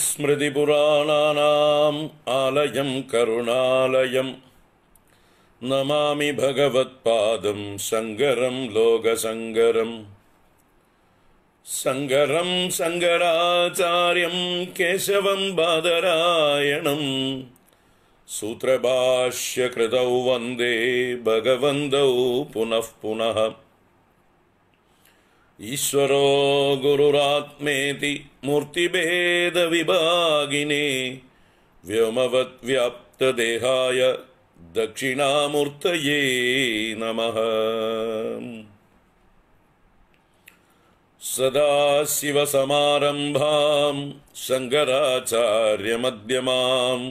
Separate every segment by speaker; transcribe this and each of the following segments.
Speaker 1: स्मृतिपुराणानाम् आलयं करुणालयं नमामि भगवत्पादं सङ्गरं लोकसङ्गरम् सङ्गरं सङ्गराचार्यं केशवं बादरायणम् सूत्रभाष्यकृतौ वन्दे भगवन्दौ पुनः पुनः ईश्वरो गुरुरात्मेति मूर्तिभेदविभागिने व्योमवद्व्याप्तदेहाय दक्षिणामूर्तये नमः सदाशिवसमारम्भां शङ्कराचार्यमध्यमाम्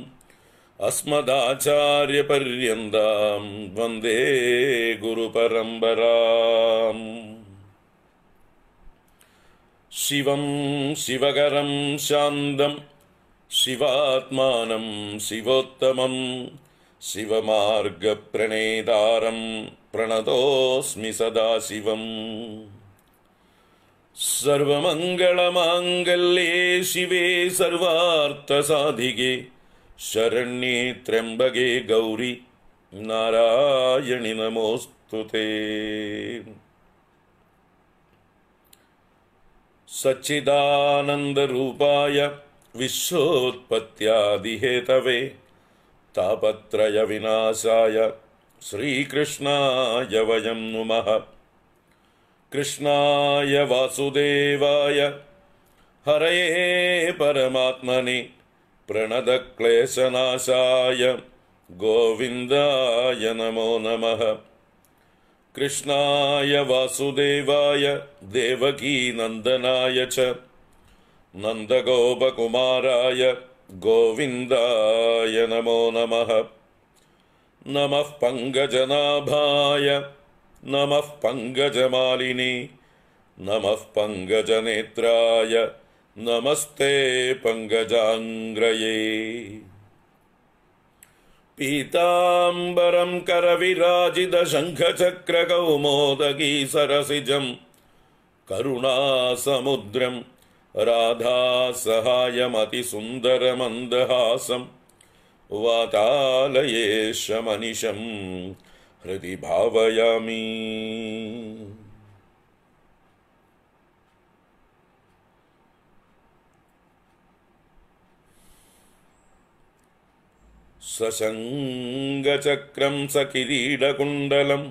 Speaker 1: अस्मदाचार्यपर्यन्तां वन्दे गुरुपरम्पराम् शिवं शिवकरं शान्तं शिवात्मानं शिवोत्तमं शिवमार्गप्रणेदारं प्रणतोऽस्मि सदा शिवम् सर्वमङ्गलमाङ्गल्ये शिवे सर्वार्थसाधिके शरण्ये त्र्यम्बके गौरि नारायणि नमोऽस्तु ते सच्चिदानन्दरूपाय विश्वोत्पत्यादिहेतवे तापत्रयविनाशाय श्रीकृष्णाय वयं नुमः कृष्णाय वासुदेवाय हरे परमात्मनि प्रणदक्लेशनाशाय गोविन्दाय नमो नमः कृष्णाय वासुदेवाय देवकीनन्दनाय च नन्दगोपकुमाराय गोविन्दाय नमो नमः नमः पङ्गजनाभाय नमः पङ्गजमालिने नमः पङ्गजनेत्राय नमस्ते पङ्गजाङ्ग्रये पीताम्बरं करविराजितशङ्खचक्रकौमोदगीसरसिजं सरसिजं समुद्रं राधा सहायमतिसुन्दरमन्दहासं वातालये शमनिशं हृदि भावयामि सशङ्गचक्रं स किरीडकुण्डलं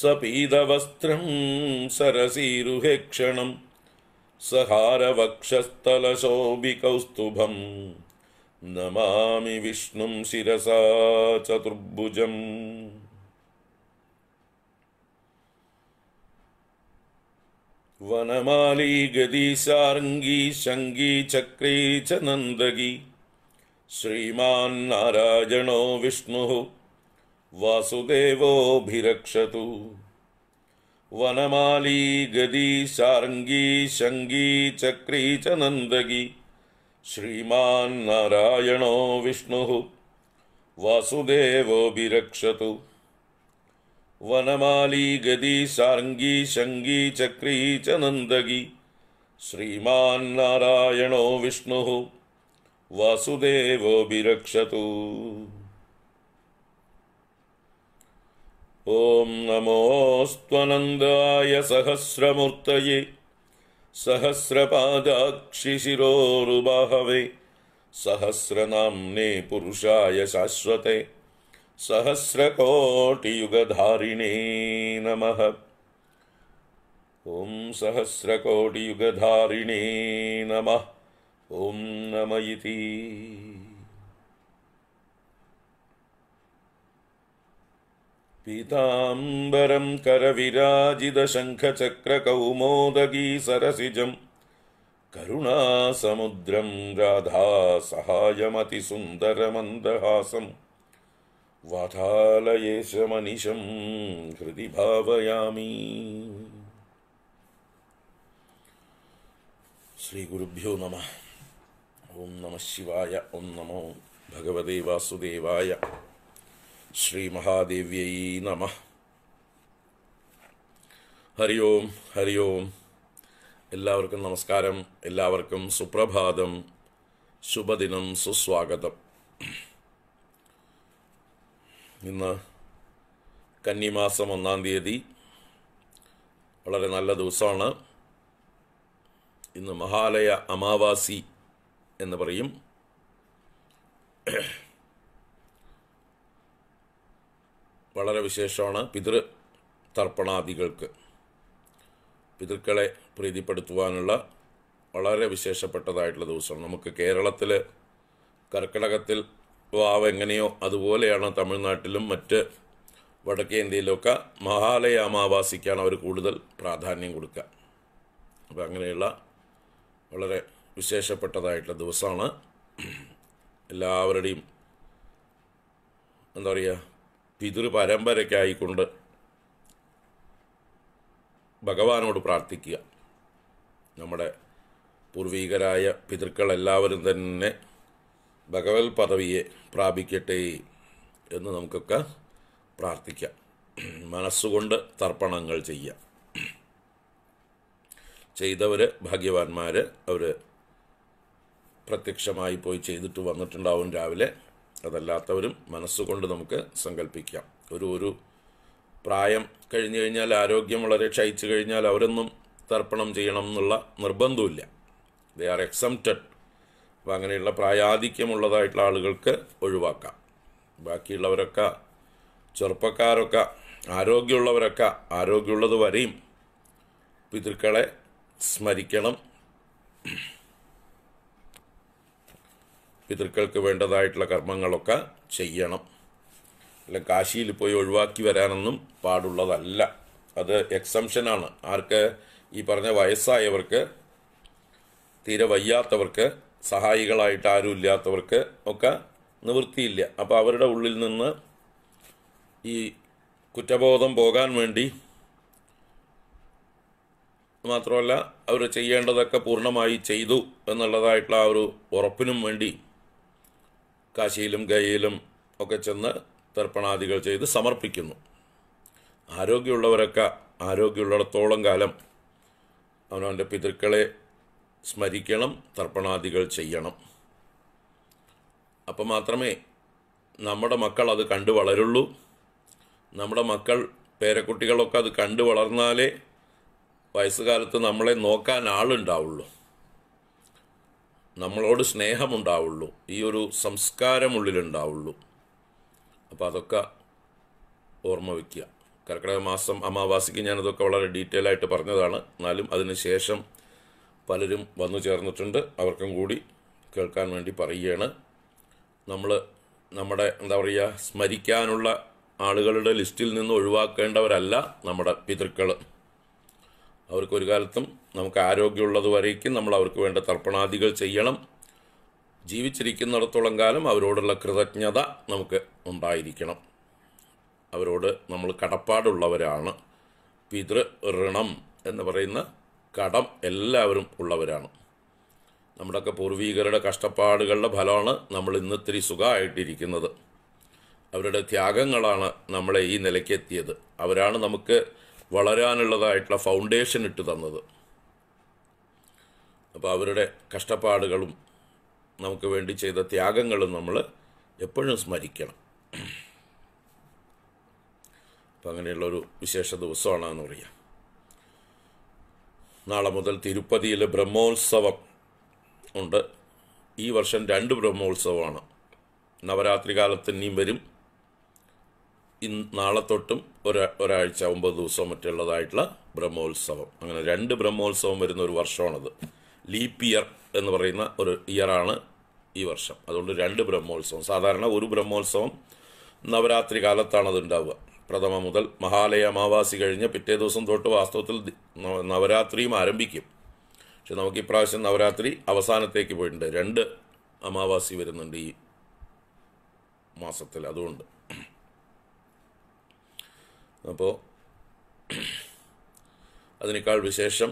Speaker 1: सपीतवस्त्रं सरसिरुहेक्षणं सहारवक्षस्तलशोभिकौस्तुभं नमामि विष्णुं शिरसा चतुर्भुजम् वनमाली शङ्गी चक्री च नन्दगी श्रीमान्नारायणो विष्णुः वासुदेवोऽभिरक्षतु शङ्गी चक्री च नन्दगी श्रीमान्नारायणो विष्णुः वासुदेवोऽभिरक्षतु सारङ्गी शङ्गी चक्री च नन्दगी श्रीमान्नारायणो विष्णुः वासुदेवो वासुदेवोऽभिरक्षतु ॐ नमोऽस्त्वनन्दाय सहस्रमूर्तये सहस्रपादाक्षिशिरोरुबाहवे सहस्रनाम्ने पुरुषाय शाश्वते सहस्रकोटियुगधारिणे नमः ॐ सहस्रकोटियुगधारिणे नमः ॐ पीताम्बरं पिताम्बरं सरसिजम् करुणासमुद्रं राधासहायमतिसुन्दरमन्दहासं वाधालयेशमनिशं हृदि भावयामि श्रीगुरुभ्यो नमः ഓം നമ ശിവായ ഓം നമോ ഭഗവതേ വാസുദേവായ ശ്രീ മഹാദേവ്യൈ നമ ഹരി ഓം ഹരി ഓം എല്ലാവർക്കും നമസ്കാരം എല്ലാവർക്കും സുപ്രഭാതം ശുഭദിനം സുസ്വാഗതം ഇന്ന് കന്നിമാസം ഒന്നാം തീയതി വളരെ നല്ല ദിവസമാണ് ഇന്ന് മഹാലയ അമാവാസി എന്ന് പറയും വളരെ വിശേഷമാണ് പിതൃ തർപ്പണാദികൾക്ക് പിതൃക്കളെ പ്രീതിപ്പെടുത്തുവാനുള്ള വളരെ വിശേഷപ്പെട്ടതായിട്ടുള്ള ദിവസമാണ് നമുക്ക് കേരളത്തിൽ കർക്കിടകത്തിൽ വാവ് എങ്ങനെയോ അതുപോലെയാണ് തമിഴ്നാട്ടിലും മറ്റ് വടക്കേ ഇന്ത്യയിലൊക്കെ മഹാലയ അമാവാസിക്കാണ് അവർ കൂടുതൽ പ്രാധാന്യം കൊടുക്കുക അപ്പോൾ അങ്ങനെയുള്ള വളരെ വിശേഷപ്പെട്ടതായിട്ടുള്ള ദിവസമാണ് എല്ലാവരുടെയും എന്താ പറയുക പിതൃ പരമ്പരയ്ക്കായിക്കൊണ്ട് ഭഗവാനോട് പ്രാർത്ഥിക്കുക നമ്മുടെ പൂർവീകരായ പിതൃക്കൾ എല്ലാവരും തന്നെ ഭഗവത് പദവിയെ പ്രാപിക്കട്ടെ എന്ന് നമുക്കൊക്കെ പ്രാർത്ഥിക്കാം മനസ്സുകൊണ്ട് തർപ്പണങ്ങൾ ചെയ്യാം ചെയ്തവർ ഭാഗ്യവാന്മാർ അവർ പ്രത്യക്ഷമായി പോയി ചെയ്തിട്ട് വന്നിട്ടുണ്ടാവും രാവിലെ അതല്ലാത്തവരും മനസ്സുകൊണ്ട് നമുക്ക് സങ്കല്പിക്കാം ഒരു ഒരു പ്രായം കഴിഞ്ഞു കഴിഞ്ഞാൽ ആരോഗ്യം വളരെ ക്ഷയിച്ചു കഴിഞ്ഞാൽ അവരൊന്നും തർപ്പണം ചെയ്യണം എന്നുള്ള നിർബന്ധമില്ല ദേ ആർ എക്സംറ്റഡ് അപ്പോൾ അങ്ങനെയുള്ള പ്രായാധിക്യമുള്ളതായിട്ടുള്ള ആളുകൾക്ക് ഒഴിവാക്കാം ബാക്കിയുള്ളവരൊക്കെ ചെറുപ്പക്കാരൊക്കെ ആരോഗ്യമുള്ളവരൊക്കെ ആരോഗ്യമുള്ളത് വരെയും പിതൃക്കളെ സ്മരിക്കണം പിതൃക്കൾക്ക് വേണ്ടതായിട്ടുള്ള കർമ്മങ്ങളൊക്കെ ചെയ്യണം അല്ല കാശിയിൽ പോയി ഒഴിവാക്കി വരാനൊന്നും പാടുള്ളതല്ല അത് എക്സംഷനാണ് ആർക്ക് ഈ പറഞ്ഞ വയസ്സായവർക്ക് തീരെ വയ്യാത്തവർക്ക് സഹായികളായിട്ട് ആരും ഇല്ലാത്തവർക്ക് ഒക്കെ നിവൃത്തിയില്ല അപ്പോൾ അവരുടെ ഉള്ളിൽ നിന്ന് ഈ കുറ്റബോധം പോകാൻ വേണ്ടി മാത്രമല്ല അവർ ചെയ്യേണ്ടതൊക്കെ പൂർണ്ണമായി ചെയ്തു എന്നുള്ളതായിട്ടുള്ള ആ ഒരു ഉറപ്പിനും വേണ്ടി കാശിയിലും ഗയയിലും ഒക്കെ ചെന്ന് തർപ്പണാദികൾ ചെയ്ത് സമർപ്പിക്കുന്നു ആരോഗ്യമുള്ളവരൊക്കെ ആരോഗ്യമുള്ളിടത്തോളം കാലം അവനവൻ്റെ പിതൃക്കളെ സ്മരിക്കണം തർപ്പണാദികൾ ചെയ്യണം അപ്പം മാത്രമേ നമ്മുടെ മക്കൾ അത് കണ്ടു വളരുള്ളൂ നമ്മുടെ മക്കൾ പേരക്കുട്ടികളൊക്കെ അത് കണ്ടു വളർന്നാലേ വയസ്സുകാലത്ത് നമ്മളെ നോക്കാൻ ആളുണ്ടാവുള്ളൂ നമ്മളോട് സ്നേഹമുണ്ടാവുള്ളൂ ഈ ഒരു സംസ്കാരം ഉള്ളിലുണ്ടാവുള്ളൂ അപ്പോൾ അതൊക്കെ ഓർമ്മ വയ്ക്കുക കർക്കിടക മാസം അമാവാസിക്ക് ഞാനതൊക്കെ വളരെ ഡീറ്റെയിൽ ആയിട്ട് പറഞ്ഞതാണ് എന്നാലും ശേഷം പലരും വന്നു ചേർന്നിട്ടുണ്ട് അവർക്കും കൂടി കേൾക്കാൻ വേണ്ടി പറയുകയാണ് നമ്മൾ നമ്മുടെ എന്താ പറയുക സ്മരിക്കാനുള്ള ആളുകളുടെ ലിസ്റ്റിൽ നിന്ന് ഒഴിവാക്കേണ്ടവരല്ല നമ്മുടെ പിതൃക്കൾ അവർക്ക് ഒരു കാലത്തും നമുക്ക് ആരോഗ്യമുള്ളത് വരേക്കും നമ്മൾ അവർക്ക് വേണ്ട തർപ്പണാദികൾ ചെയ്യണം ജീവിച്ചിരിക്കുന്നിടത്തോളം കാലം അവരോടുള്ള കൃതജ്ഞത നമുക്ക് ഉണ്ടായിരിക്കണം അവരോട് നമ്മൾ കടപ്പാടുള്ളവരാണ് പിതൃ ഋണം എന്ന് പറയുന്ന കടം എല്ലാവരും ഉള്ളവരാണ് നമ്മുടെയൊക്കെ പൂർവീകരുടെ കഷ്ടപ്പാടുകളുടെ ഫലമാണ് നമ്മൾ ഇന്ന് സുഖമായിട്ടിരിക്കുന്നത് അവരുടെ ത്യാഗങ്ങളാണ് നമ്മളെ ഈ നിലയ്ക്കെത്തിയത് അവരാണ് നമുക്ക് വളരാനുള്ളതായിട്ടുള്ള ഫൗണ്ടേഷൻ ഇട്ട് തന്നത് അപ്പോൾ അവരുടെ കഷ്ടപ്പാടുകളും നമുക്ക് വേണ്ടി ചെയ്ത ത്യാഗങ്ങളും നമ്മൾ എപ്പോഴും സ്മരിക്കണം അപ്പം അങ്ങനെയുള്ളൊരു വിശേഷ ദിവസമാണെന്ന് പറയാം നാളെ മുതൽ തിരുപ്പതിയിലെ ബ്രഹ്മോത്സവം ഉണ്ട് ഈ വർഷം രണ്ട് ബ്രഹ്മോത്സവമാണ് നവരാത്രി കാലത്ത് ഇനിയും വരും ഇന്ന് നാളെ തൊട്ടും ഒരാ ഒരാഴ്ച ഒമ്പത് ദിവസം മറ്റുള്ളതായിട്ടുള്ള ബ്രഹ്മോത്സവം അങ്ങനെ രണ്ട് ബ്രഹ്മോത്സവം വരുന്ന ഒരു വർഷമാണത് ലീപ് ഇയർ എന്ന് പറയുന്ന ഒരു ഇയറാണ് ഈ വർഷം അതുകൊണ്ട് രണ്ട് ബ്രഹ്മോത്സവം സാധാരണ ഒരു ബ്രഹ്മോത്സവം നവരാത്രി കാലത്താണ് അത് ഉണ്ടാവുക പ്രഥമ മുതൽ മഹാലയ അമാവാസി കഴിഞ്ഞ് പിറ്റേ ദിവസം തൊട്ട് വാസ്തവത്തിൽ നവരാത്രിയും ആരംഭിക്കും പക്ഷെ നമുക്ക് ഇപ്രാവശ്യം നവരാത്രി അവസാനത്തേക്ക് പോയിട്ടുണ്ട് രണ്ട് അമാവാസി വരുന്നുണ്ട് ഈ മാസത്തിൽ അതുകൊണ്ട് അപ്പോൾ അതിനേക്കാൾ വിശേഷം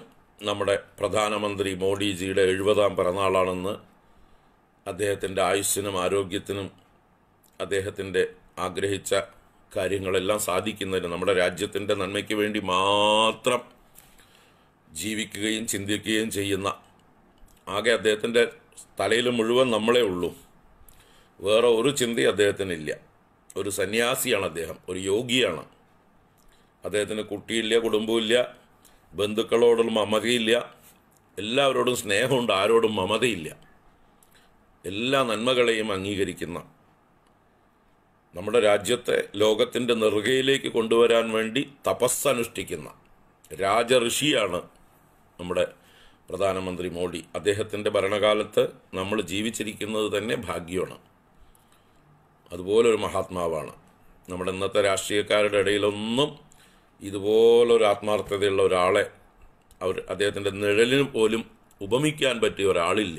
Speaker 1: നമ്മുടെ പ്രധാനമന്ത്രി മോഡിജിയുടെ എഴുപതാം പിറന്നാളാണെന്ന് അദ്ദേഹത്തിൻ്റെ ആയുസ്സിനും ആരോഗ്യത്തിനും അദ്ദേഹത്തിൻ്റെ ആഗ്രഹിച്ച കാര്യങ്ങളെല്ലാം സാധിക്കുന്നതിന് നമ്മുടെ രാജ്യത്തിൻ്റെ നന്മയ്ക്ക് വേണ്ടി മാത്രം ജീവിക്കുകയും ചിന്തിക്കുകയും ചെയ്യുന്ന ആകെ അദ്ദേഹത്തിൻ്റെ തലയിൽ മുഴുവൻ നമ്മളേ ഉള്ളൂ വേറെ ഒരു ചിന്തയും അദ്ദേഹത്തിനില്ല ഒരു സന്യാസിയാണ് അദ്ദേഹം ഒരു യോഗിയാണ് അദ്ദേഹത്തിന് കുട്ടിയില്ല കുടുംബമില്ല ബന്ധുക്കളോടുള്ള മമതയില്ല എല്ലാവരോടും സ്നേഹമുണ്ട് ആരോടും മമതയില്ല എല്ലാ നന്മകളെയും അംഗീകരിക്കുന്ന നമ്മുടെ രാജ്യത്തെ ലോകത്തിൻ്റെ നെറുകയിലേക്ക് കൊണ്ടുവരാൻ വേണ്ടി തപസ്സനുഷ്ഠിക്കുന്ന ഋഷിയാണ് നമ്മുടെ പ്രധാനമന്ത്രി മോഡി അദ്ദേഹത്തിൻ്റെ ഭരണകാലത്ത് നമ്മൾ ജീവിച്ചിരിക്കുന്നത് തന്നെ ഭാഗ്യമാണ് അതുപോലൊരു മഹാത്മാവാണ് നമ്മുടെ ഇന്നത്തെ രാഷ്ട്രീയക്കാരുടെ ഇടയിലൊന്നും ഇതുപോലൊരു ആത്മാർത്ഥതയുള്ള ഒരാളെ അവർ അദ്ദേഹത്തിൻ്റെ നിഴലിന് പോലും ഉപമിക്കാൻ പറ്റിയ ഒരാളില്ല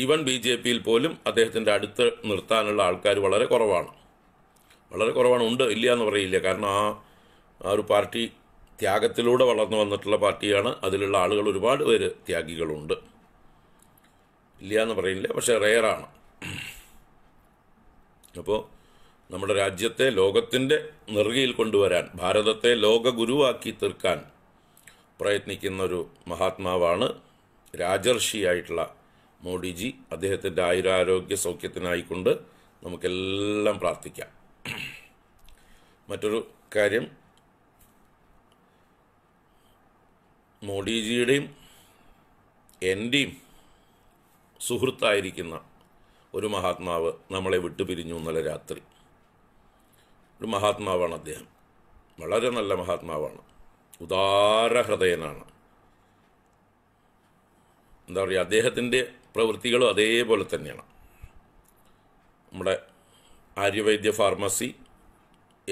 Speaker 1: ഈവൻ ബി ജെ പിയിൽ പോലും അദ്ദേഹത്തിൻ്റെ അടുത്ത് നിർത്താനുള്ള ആൾക്കാർ വളരെ കുറവാണ് വളരെ കുറവാണ് ഉണ്ട് ഇല്ല എന്ന് പറയില്ല കാരണം ആ ആ ഒരു പാർട്ടി ത്യാഗത്തിലൂടെ വളർന്നു വന്നിട്ടുള്ള പാർട്ടിയാണ് അതിലുള്ള ആളുകൾ ഒരുപാട് പേര് ത്യാഗികളുണ്ട് ഇല്ല എന്ന് പറയില്ല പക്ഷേ റെയറാണ് അപ്പോൾ നമ്മുടെ രാജ്യത്തെ ലോകത്തിൻ്റെ നെറുകയിൽ കൊണ്ടുവരാൻ ഭാരതത്തെ ലോകഗുരുവാക്കി തീർക്കാൻ പ്രയത്നിക്കുന്നൊരു മഹാത്മാവാണ് രാജർഷിയായിട്ടുള്ള മോഡിജി അദ്ദേഹത്തിൻ്റെ ആയുരാരോഗ്യ സൗഖ്യത്തിനായിക്കൊണ്ട് നമുക്കെല്ലാം പ്രാർത്ഥിക്കാം മറ്റൊരു കാര്യം മോഡിജിയുടെയും എൻ്റെയും സുഹൃത്തായിരിക്കുന്ന ഒരു മഹാത്മാവ് നമ്മളെ വിട്ടുപിരിഞ്ഞു ഇന്നലെ രാത്രി ഒരു മഹാത്മാവാണ് അദ്ദേഹം വളരെ നല്ല മഹാത്മാവാണ് ഹൃദയനാണ് എന്താ പറയുക അദ്ദേഹത്തിൻ്റെ പ്രവൃത്തികളും അതേപോലെ തന്നെയാണ് നമ്മുടെ ആര്യവൈദ്യ ഫാർമസി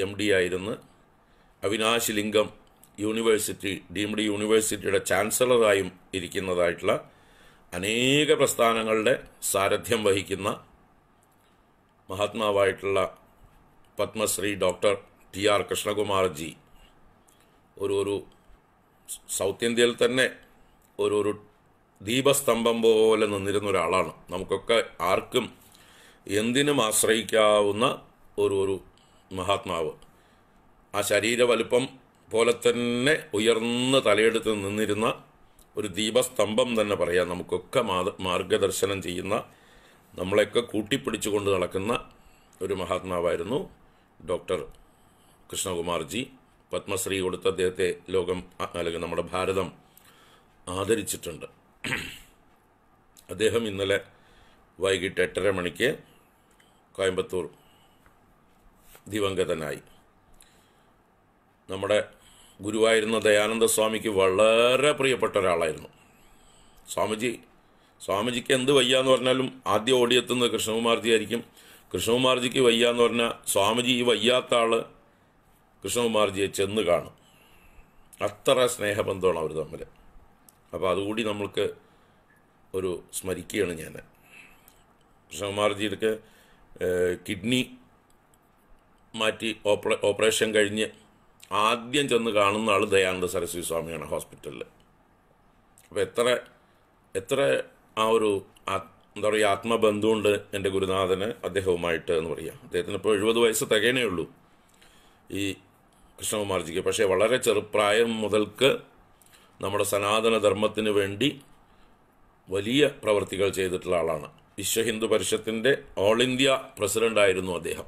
Speaker 1: എം ഡി ആയിരുന്നു അവിനാശ് ലിംഗം യൂണിവേഴ്സിറ്റി ഡീംഡ് യൂണിവേഴ്സിറ്റിയുടെ ചാൻസലറായും ഇരിക്കുന്നതായിട്ടുള്ള അനേക പ്രസ്ഥാനങ്ങളുടെ സാരഥ്യം വഹിക്കുന്ന മഹാത്മാവായിട്ടുള്ള Padmashri doctor T R Krishnakumarji ഒരു ഒരു സൗത്ത് ഇന്ത്യയിൽ തന്നെ ഒരു ഒരു ദീപസ്തംഭം പോലെ നിന്നിരുന്ന ഒരാളാണ് നമുക്കൊക്കെ ആർക്കും എന്തിനും ആശ്രയിക്കാവുന്ന ഒരു ഒരു മഹാത്മാവ് ആ ശരീര വലുപ്പം പോലെ തന്നെ ഉയർന്ന് തലയെടുത്ത് നിന്നിരുന്ന ഒരു ദീപസ്തംഭം തന്നെ പറയാം നമുക്കൊക്കെ മാർഗദർശനം ചെയ്യുന്ന നമ്മളെയൊക്കെ കൂട്ടിപ്പിടിച്ചുകൊണ്ട് നടക്കുന്ന ഒരു മഹാത്മാവായിരുന്നു ഡോക്ടർ കൃഷ്ണകുമാർജി പത്മശ്രീ കൊടുത്ത അദ്ദേഹത്തെ ലോകം അല്ലെങ്കിൽ നമ്മുടെ ഭാരതം ആദരിച്ചിട്ടുണ്ട് അദ്ദേഹം ഇന്നലെ വൈകിട്ട് എട്ടര മണിക്ക് കോയമ്പത്തൂർ ദിവംഗതനായി നമ്മുടെ ഗുരുവായിരുന്ന ദയാനന്ദ സ്വാമിക്ക് വളരെ പ്രിയപ്പെട്ട ഒരാളായിരുന്നു സ്വാമിജി സ്വാമിജിക്ക് എന്ത് വയ്യാന്ന് പറഞ്ഞാലും ആദ്യം ഓടിയെത്തുന്നത് കൃഷ്ണകുമാർജി ആയിരിക്കും കൃഷ്ണകുമാർജിക്ക് വയ്യ എന്ന് പറഞ്ഞാൽ സ്വാമിജി ഈ വയ്യാത്ത ആള് കൃഷ്ണകുമാർജിയെ ചെന്ന് കാണും അത്ര സ്നേഹബന്ധമാണ് അവർ തമ്മിൽ അപ്പോൾ അതുകൂടി നമ്മൾക്ക് ഒരു സ്മരിക്കുകയാണ് ഞാൻ കൃഷ്ണകുമാർജിക്ക് കിഡ്നി മാറ്റി ഓപ്പറേ ഓപ്പറേഷൻ കഴിഞ്ഞ് ആദ്യം ചെന്ന് കാണുന്ന ആൾ ദയാനന്ദ സരസ്വതി സ്വാമിയാണ് ഹോസ്പിറ്റലിൽ അപ്പോൾ എത്ര എത്ര ആ ഒരു എന്താ പറയുക ആത്മബന്ധമുണ്ട് എൻ്റെ ഗുരുനാഥന് അദ്ദേഹവുമായിട്ട് എന്ന് പറയാം അദ്ദേഹത്തിന് ഇപ്പോൾ എഴുപത് വയസ്സ് തികയണേ ഉള്ളൂ ഈ കൃഷ്ണകുമാർജിക്ക് പക്ഷേ വളരെ ചെറുപ്രായം മുതൽക്ക് നമ്മുടെ സനാതനധർമ്മത്തിന് വേണ്ടി വലിയ പ്രവൃത്തികൾ ചെയ്തിട്ടുള്ള ആളാണ് വിശ്വ ഹിന്ദു പരിഷത്തിൻ്റെ ഓൾ ഇന്ത്യ പ്രസിഡൻ്റായിരുന്നു അദ്ദേഹം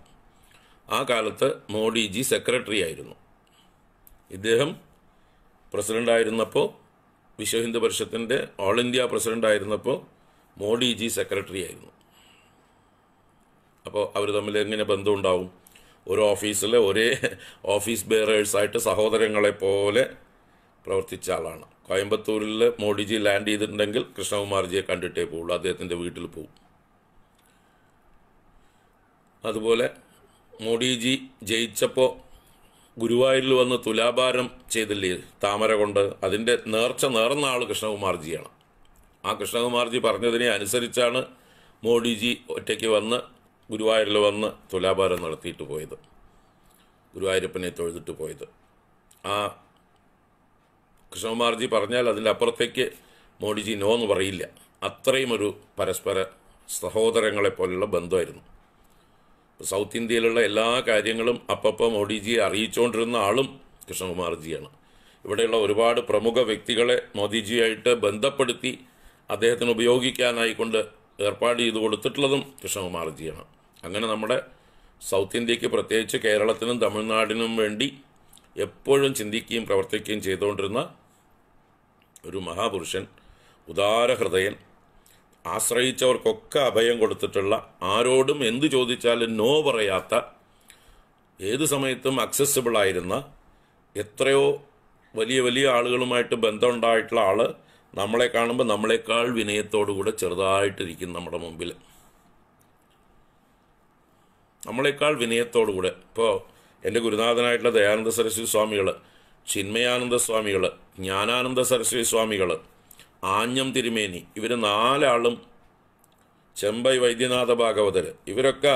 Speaker 1: ആ കാലത്ത് മോഡിജി സെക്രട്ടറി ആയിരുന്നു ഇദ്ദേഹം പ്രസിഡൻ്റായിരുന്നപ്പോൾ വിശ്വ ഹിന്ദു പരിഷത്തിൻ്റെ ഓൾ ഇന്ത്യ പ്രസിഡൻ്റായിരുന്നപ്പോൾ മോഡിജി സെക്രട്ടറി ആയിരുന്നു അപ്പോൾ അവർ തമ്മിൽ എങ്ങനെ ബന്ധമുണ്ടാവും ഒരു ഓഫീസിലെ ഒരേ ഓഫീസ് ബെയറേഴ്സായിട്ട് സഹോദരങ്ങളെ പോലെ പ്രവർത്തിച്ച ആളാണ് കോയമ്പത്തൂരിൽ മോഡിജി ലാൻഡ് ചെയ്തിട്ടുണ്ടെങ്കിൽ കൃഷ്ണകുമാർജിയെ കണ്ടിട്ടേ പോവുള്ളൂ അദ്ദേഹത്തിൻ്റെ വീട്ടിൽ പോവും അതുപോലെ മോഡിജി ജയിച്ചപ്പോൾ ഗുരുവായൂരിൽ വന്ന് തുലാഭാരം ചെയ്തില്ലേ താമര കൊണ്ട് അതിൻ്റെ നേർച്ച നേർന്ന ആൾ കൃഷ്ണകുമാർജിയാണ് ആ കൃഷ്ണകുമാർജി പറഞ്ഞതിനെ അനുസരിച്ചാണ് മോഡിജി ഒറ്റയ്ക്ക് വന്ന് ഗുരുവായൂരിൽ വന്ന് തുലാഭാരം നടത്തിയിട്ട് പോയത് ഗുരുവായൂരപ്പനെ തൊഴുതിട്ട് പോയത് ആ കൃഷ്ണകുമാർജി പറഞ്ഞാൽ അതിൻ്റെ അപ്പുറത്തേക്ക് മോഡിജി നോ എന്ന് പറയില്ല അത്രയും ഒരു പരസ്പര സഹോദരങ്ങളെപ്പോലുള്ള ബന്ധമായിരുന്നു സൗത്ത് ഇന്ത്യയിലുള്ള എല്ലാ കാര്യങ്ങളും അപ്പപ്പോൾ മോഡിജിയെ അറിയിച്ചുകൊണ്ടിരുന്ന ആളും കൃഷ്ണകുമാർജിയാണ് ഇവിടെയുള്ള ഒരുപാട് പ്രമുഖ വ്യക്തികളെ മോദിജിയായിട്ട് ബന്ധപ്പെടുത്തി അദ്ദേഹത്തിന് ഉപയോഗിക്കാനായിക്കൊണ്ട് ഏർപ്പാട് ചെയ്ത് കൊടുത്തിട്ടുള്ളതും കൃഷ്ണകുമാർജിയാണ് അങ്ങനെ നമ്മുടെ സൗത്ത് ഇന്ത്യക്ക് പ്രത്യേകിച്ച് കേരളത്തിനും തമിഴ്നാടിനും വേണ്ടി എപ്പോഴും ചിന്തിക്കുകയും പ്രവർത്തിക്കുകയും ചെയ്തുകൊണ്ടിരുന്ന ഒരു മഹാപുരുഷൻ ഉദാരഹൃദയൻ ആശ്രയിച്ചവർക്കൊക്കെ അഭയം കൊടുത്തിട്ടുള്ള ആരോടും എന്തു ചോദിച്ചാലും നോ പറയാത്ത ഏത് സമയത്തും അക്സസിബിളായിരുന്ന ആയിരുന്ന എത്രയോ വലിയ വലിയ ആളുകളുമായിട്ട് ബന്ധമുണ്ടായിട്ടുള്ള ആൾ നമ്മളെ കാണുമ്പോൾ നമ്മളെക്കാൾ വിനയത്തോടുകൂടെ ചെറുതായിട്ടിരിക്കും നമ്മുടെ മുമ്പിൽ നമ്മളെക്കാൾ വിനയത്തോടുകൂടെ ഇപ്പോൾ എൻ്റെ ഗുരുനാഥനായിട്ടുള്ള ദയാനന്ദ സരസ്വതി സ്വാമികൾ ചിന്മയാനന്ദ സ്വാമികൾ ജ്ഞാനാനന്ദ സരസ്വതി സ്വാമികൾ ആഞ്ഞം തിരുമേനി ഇവർ നാലാളും ചെമ്പൈ വൈദ്യനാഥ ഭാഗവതർ ഇവരൊക്കെ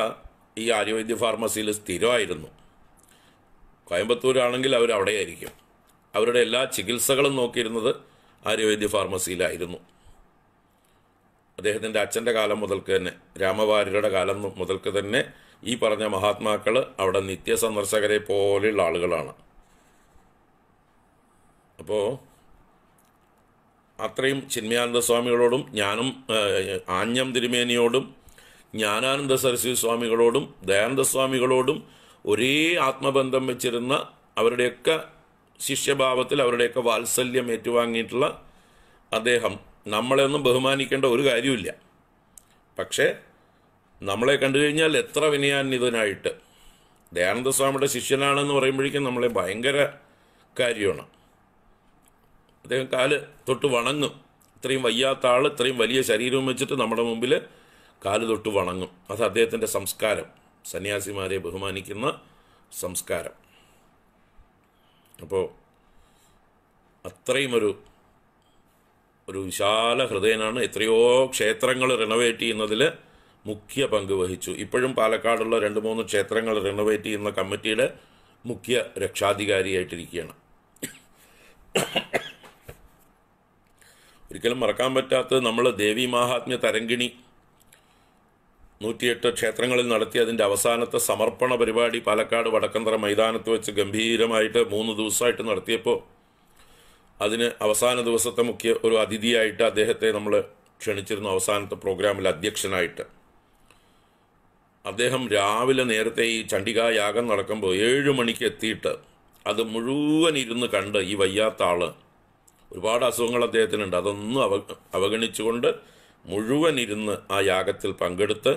Speaker 1: ഈ ആര്യവൈദ്യ ഫാർമസിയിൽ സ്ഥിരമായിരുന്നു കോയമ്പത്തൂരാണെങ്കിൽ അവർ അവിടെയായിരിക്കും അവരുടെ എല്ലാ ചികിത്സകളും നോക്കിയിരുന്നത് ആര്യവൈദ്യ ഫാർമസിയിലായിരുന്നു അദ്ദേഹത്തിൻ്റെ അച്ഛൻ്റെ കാലം മുതൽക്ക് തന്നെ രാമവാര്യരുടെ കാലം മുതൽക്ക് തന്നെ ഈ പറഞ്ഞ മഹാത്മാക്കൾ അവിടെ നിത്യസന്ദർശകരെ പോലെയുള്ള ആളുകളാണ് അപ്പോൾ അത്രയും ചിന്മയാനന്ദ സ്വാമികളോടും ഞാനും ആഞ്ഞം തിരുമേനിയോടും ജ്ഞാനാനന്ദ സരസ്വതി സ്വാമികളോടും ദയാനന്ദ സ്വാമികളോടും ഒരേ ആത്മബന്ധം വെച്ചിരുന്ന അവരുടെയൊക്കെ ശിഷ്യഭാവത്തിൽ അവരുടെയൊക്കെ വാത്സല്യം ഏറ്റുവാങ്ങിയിട്ടുള്ള അദ്ദേഹം നമ്മളെയൊന്നും ബഹുമാനിക്കേണ്ട ഒരു കാര്യമില്ല പക്ഷേ നമ്മളെ കണ്ടു കഴിഞ്ഞാൽ എത്ര വിനയാന്വിതനായിട്ട് ദയാനന്ദസ്വാമിയുടെ ശിഷ്യനാണെന്ന് പറയുമ്പോഴേക്കും നമ്മളെ ഭയങ്കര കാര്യമാണ് അദ്ദേഹം കാല് തൊട്ട് വണങ്ങും ഇത്രയും വയ്യാത്ത ആൾ ഇത്രയും വലിയ ശരീരവും വെച്ചിട്ട് നമ്മുടെ മുമ്പിൽ കാല് തൊട്ട് വണങ്ങും അത് അദ്ദേഹത്തിൻ്റെ സംസ്കാരം സന്യാസിമാരെ ബഹുമാനിക്കുന്ന സംസ്കാരം അപ്പോൾ അത്രയും ഒരു ഒരു വിശാല ഹൃദയനാണ് എത്രയോ ക്ഷേത്രങ്ങൾ റിനോവേറ്റ് ചെയ്യുന്നതിൽ മുഖ്യ പങ്ക് വഹിച്ചു ഇപ്പോഴും പാലക്കാടുള്ള രണ്ട് മൂന്ന് ക്ഷേത്രങ്ങൾ റിനോവേറ്റ് ചെയ്യുന്ന കമ്മിറ്റിയുടെ മുഖ്യ രക്ഷാധികാരിയായിട്ടിരിക്കുകയാണ് ഒരിക്കലും മറക്കാൻ പറ്റാത്ത നമ്മൾ ദേവി മഹാത്മ്യ തരങ്കിണി നൂറ്റിയെട്ട് ക്ഷേത്രങ്ങളിൽ നടത്തി അതിൻ്റെ അവസാനത്തെ സമർപ്പണ പരിപാടി പാലക്കാട് വടക്കന്തറ മൈതാനത്ത് വെച്ച് ഗംഭീരമായിട്ട് മൂന്ന് ദിവസമായിട്ട് നടത്തിയപ്പോൾ അതിന് അവസാന ദിവസത്തെ മുഖ്യ ഒരു അതിഥിയായിട്ട് അദ്ദേഹത്തെ നമ്മൾ ക്ഷണിച്ചിരുന്നു അവസാനത്തെ പ്രോഗ്രാമിൽ അധ്യക്ഷനായിട്ട് അദ്ദേഹം രാവിലെ നേരത്തെ ഈ ചണ്ഡികാ യാഗം നടക്കുമ്പോൾ ഏഴ് മണിക്ക് എത്തിയിട്ട് അത് മുഴുവൻ ഇരുന്ന് കണ്ട് ഈ വയ്യാത്ത ആൾ ഒരുപാട് അസുഖങ്ങൾ അദ്ദേഹത്തിനുണ്ട് അതൊന്നും അവ അവഗണിച്ചുകൊണ്ട് മുഴുവൻ ഇരുന്ന് ആ യാഗത്തിൽ പങ്കെടുത്ത്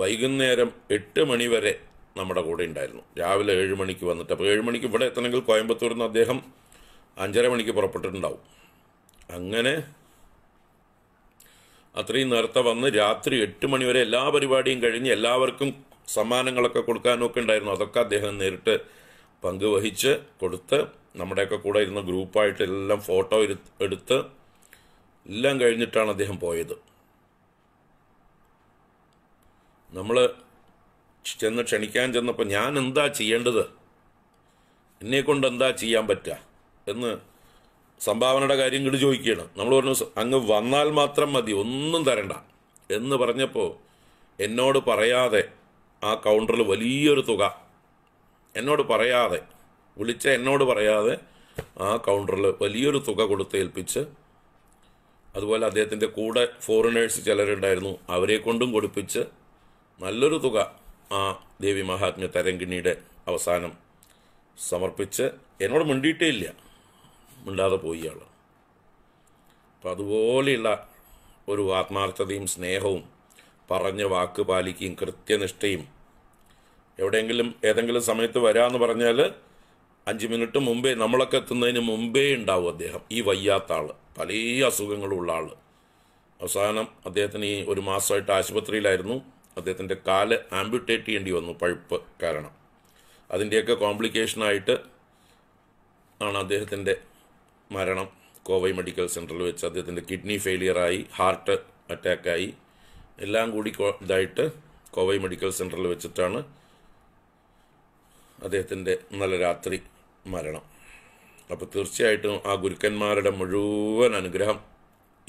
Speaker 1: വൈകുന്നേരം എട്ട് മണിവരെ നമ്മുടെ കൂടെ ഉണ്ടായിരുന്നു രാവിലെ ഏഴ് മണിക്ക് വന്നിട്ട് അപ്പോൾ ഏഴ് മണിക്ക് ഇവിടെ എത്തണമെങ്കിൽ കോയമ്പത്തൂരിൽ നിന്ന് അദ്ദേഹം അഞ്ചര മണിക്ക് പുറപ്പെട്ടിട്ടുണ്ടാവും അങ്ങനെ അത്രയും നേരത്തെ വന്ന് രാത്രി എട്ട് മണിവരെ എല്ലാ പരിപാടിയും കഴിഞ്ഞ് എല്ലാവർക്കും സമ്മാനങ്ങളൊക്കെ കൊടുക്കാനൊക്കെ ഉണ്ടായിരുന്നു അതൊക്കെ അദ്ദേഹം നേരിട്ട് പങ്കുവഹിച്ച് കൊടുത്ത് നമ്മുടെയൊക്കെ കൂടെ ഇരുന്ന ഗ്രൂപ്പായിട്ട് എല്ലാം ഫോട്ടോ എടുത്ത് എല്ലാം കഴിഞ്ഞിട്ടാണ് അദ്ദേഹം പോയത് നമ്മൾ ചെന്ന് ക്ഷണിക്കാൻ ചെന്നപ്പോൾ ഞാൻ എന്താ ചെയ്യേണ്ടത് കൊണ്ട് എന്താ ചെയ്യാൻ പറ്റുക എന്ന് സംഭാവനയുടെ കാര്യം ഇങ്ങോട്ട് ചോദിക്കുകയാണ് നമ്മൾ പറഞ്ഞു അങ്ങ് വന്നാൽ മാത്രം മതി ഒന്നും തരണ്ട എന്ന് പറഞ്ഞപ്പോൾ എന്നോട് പറയാതെ ആ കൗണ്ടറിൽ വലിയൊരു തുക എന്നോട് പറയാതെ വിളിച്ച എന്നോട് പറയാതെ ആ കൗണ്ടറിൽ വലിയൊരു തുക കൊടുത്ത് ഏൽപ്പിച്ച് അതുപോലെ അദ്ദേഹത്തിൻ്റെ കൂടെ ഫോറിനേഴ്സ് ചിലരുണ്ടായിരുന്നു അവരെ കൊണ്ടും കൊടുപ്പിച്ച് നല്ലൊരു തുക ആ ദേവി മഹാത്മ്യ തരംഗിണിയുടെ അവസാനം സമർപ്പിച്ച് എന്നോട് മിണ്ടിയിട്ടേ ഇല്ല മിണ്ടാതെ പോയി ആൾ അപ്പം അതുപോലെയുള്ള ഒരു ആത്മാർത്ഥതയും സ്നേഹവും പറഞ്ഞ വാക്ക് പാലിക്കുകയും കൃത്യനിഷ്ഠയും എവിടെയെങ്കിലും ഏതെങ്കിലും സമയത്ത് വരാമെന്ന് പറഞ്ഞാൽ അഞ്ച് മിനിറ്റ് മുമ്പേ നമ്മളൊക്കെ എത്തുന്നതിന് മുമ്പേ ഉണ്ടാവും അദ്ദേഹം ഈ വയ്യാത്ത ആൾ പല അസുഖങ്ങളുള്ള ആൾ അവസാനം അദ്ദേഹത്തിന് ഈ ഒരു മാസമായിട്ട് ആശുപത്രിയിലായിരുന്നു അദ്ദേഹത്തിൻ്റെ കാല് ആംബ്യൂട്ടേറ്റ് ചെയ്യേണ്ടി വന്നു പഴുപ്പ് കാരണം അതിൻ്റെയൊക്കെ കോംപ്ലിക്കേഷനായിട്ട് ആണ് അദ്ദേഹത്തിൻ്റെ മരണം കോവൈ മെഡിക്കൽ സെൻറ്ററിൽ വെച്ച് അദ്ദേഹത്തിൻ്റെ കിഡ്നി ഫെയിലിയറായി ഹാർട്ട് അറ്റാക്കായി എല്ലാം കൂടി ഇതായിട്ട് കോവൈ മെഡിക്കൽ സെൻറ്ററിൽ വെച്ചിട്ടാണ് അദ്ദേഹത്തിൻ്റെ ഇന്നലെ രാത്രി മരണം അപ്പോൾ തീർച്ചയായിട്ടും ആ ഗുരുക്കന്മാരുടെ മുഴുവൻ അനുഗ്രഹം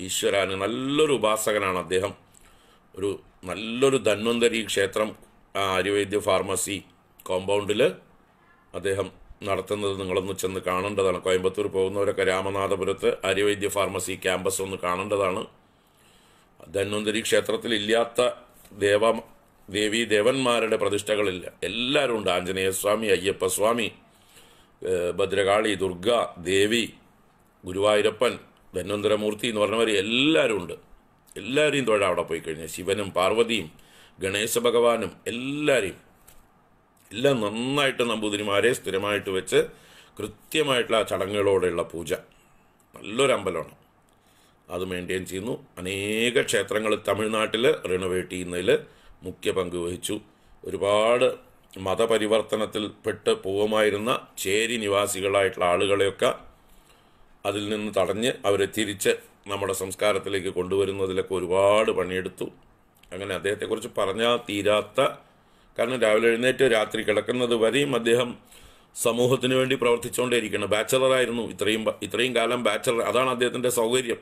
Speaker 1: ഈശ്വരാന് നല്ലൊരു ഉപാസകനാണ് അദ്ദേഹം ഒരു നല്ലൊരു ധന്വന്തരി ക്ഷേത്രം ആര്യവൈദ്യ ഫാർമസി കോമ്പൗണ്ടിൽ അദ്ദേഹം നടത്തുന്നത് നിങ്ങളൊന്ന് ചെന്ന് കാണേണ്ടതാണ് കോയമ്പത്തൂർ പോകുന്നവരൊക്കെ രാമനാഥപുരത്ത് ആര്യവൈദ്യ ഫാർമസി ക്യാമ്പസ് ഒന്ന് കാണേണ്ടതാണ് ധന്വന്തരി ക്ഷേത്രത്തിൽ ഇല്ലാത്ത ദേവ ദേവീ ദേവന്മാരുടെ പ്രതിഷ്ഠകളില്ല എല്ലാവരും ഉണ്ട് ആഞ്ജനേയസ്വാമി അയ്യപ്പസ്വാമി ഭദ്രകാളി ദുർഗ ദേവി ഗുരുവായൂരപ്പൻ ധന്വന്തരമൂർത്തി എന്ന് പറഞ്ഞവർ എല്ലാവരും ഉണ്ട് എല്ലാവരെയും തൊഴ അവിടെ പോയി കഴിഞ്ഞാൽ ശിവനും പാർവതിയും ഗണേശ ഭഗവാനും എല്ലാവരെയും എല്ലാം നന്നായിട്ട് നമ്പൂതിരിമാരെ സ്ഥിരമായിട്ട് വെച്ച് കൃത്യമായിട്ടുള്ള ആ ചടങ്ങുകളോടെയുള്ള പൂജ നല്ലൊരു അമ്പലമാണ് അത് മെയിൻറ്റെയിൻ ചെയ്യുന്നു അനേക ക്ഷേത്രങ്ങൾ തമിഴ്നാട്ടിൽ റിനോവേറ്റ് ചെയ്യുന്നതിൽ മുഖ്യ പങ്ക് വഹിച്ചു ഒരുപാട് മതപരിവർത്തനത്തിൽ പെട്ട് പോകുമായിരുന്ന ചേരി നിവാസികളായിട്ടുള്ള ആളുകളെയൊക്കെ അതിൽ നിന്ന് തടഞ്ഞ് അവരെ തിരിച്ച് നമ്മുടെ സംസ്കാരത്തിലേക്ക് കൊണ്ടുവരുന്നതിലൊക്കെ ഒരുപാട് പണിയെടുത്തു അങ്ങനെ അദ്ദേഹത്തെക്കുറിച്ച് പറഞ്ഞാൽ തീരാത്ത കാരണം രാവിലെ എഴുന്നേറ്റ് രാത്രി കിടക്കുന്നത് വരെയും അദ്ദേഹം സമൂഹത്തിന് വേണ്ടി പ്രവർത്തിച്ചുകൊണ്ടേയിരിക്കണം ബാച്ചലറായിരുന്നു ഇത്രയും ഇത്രയും കാലം ബാച്ചലർ അതാണ് അദ്ദേഹത്തിൻ്റെ സൗകര്യം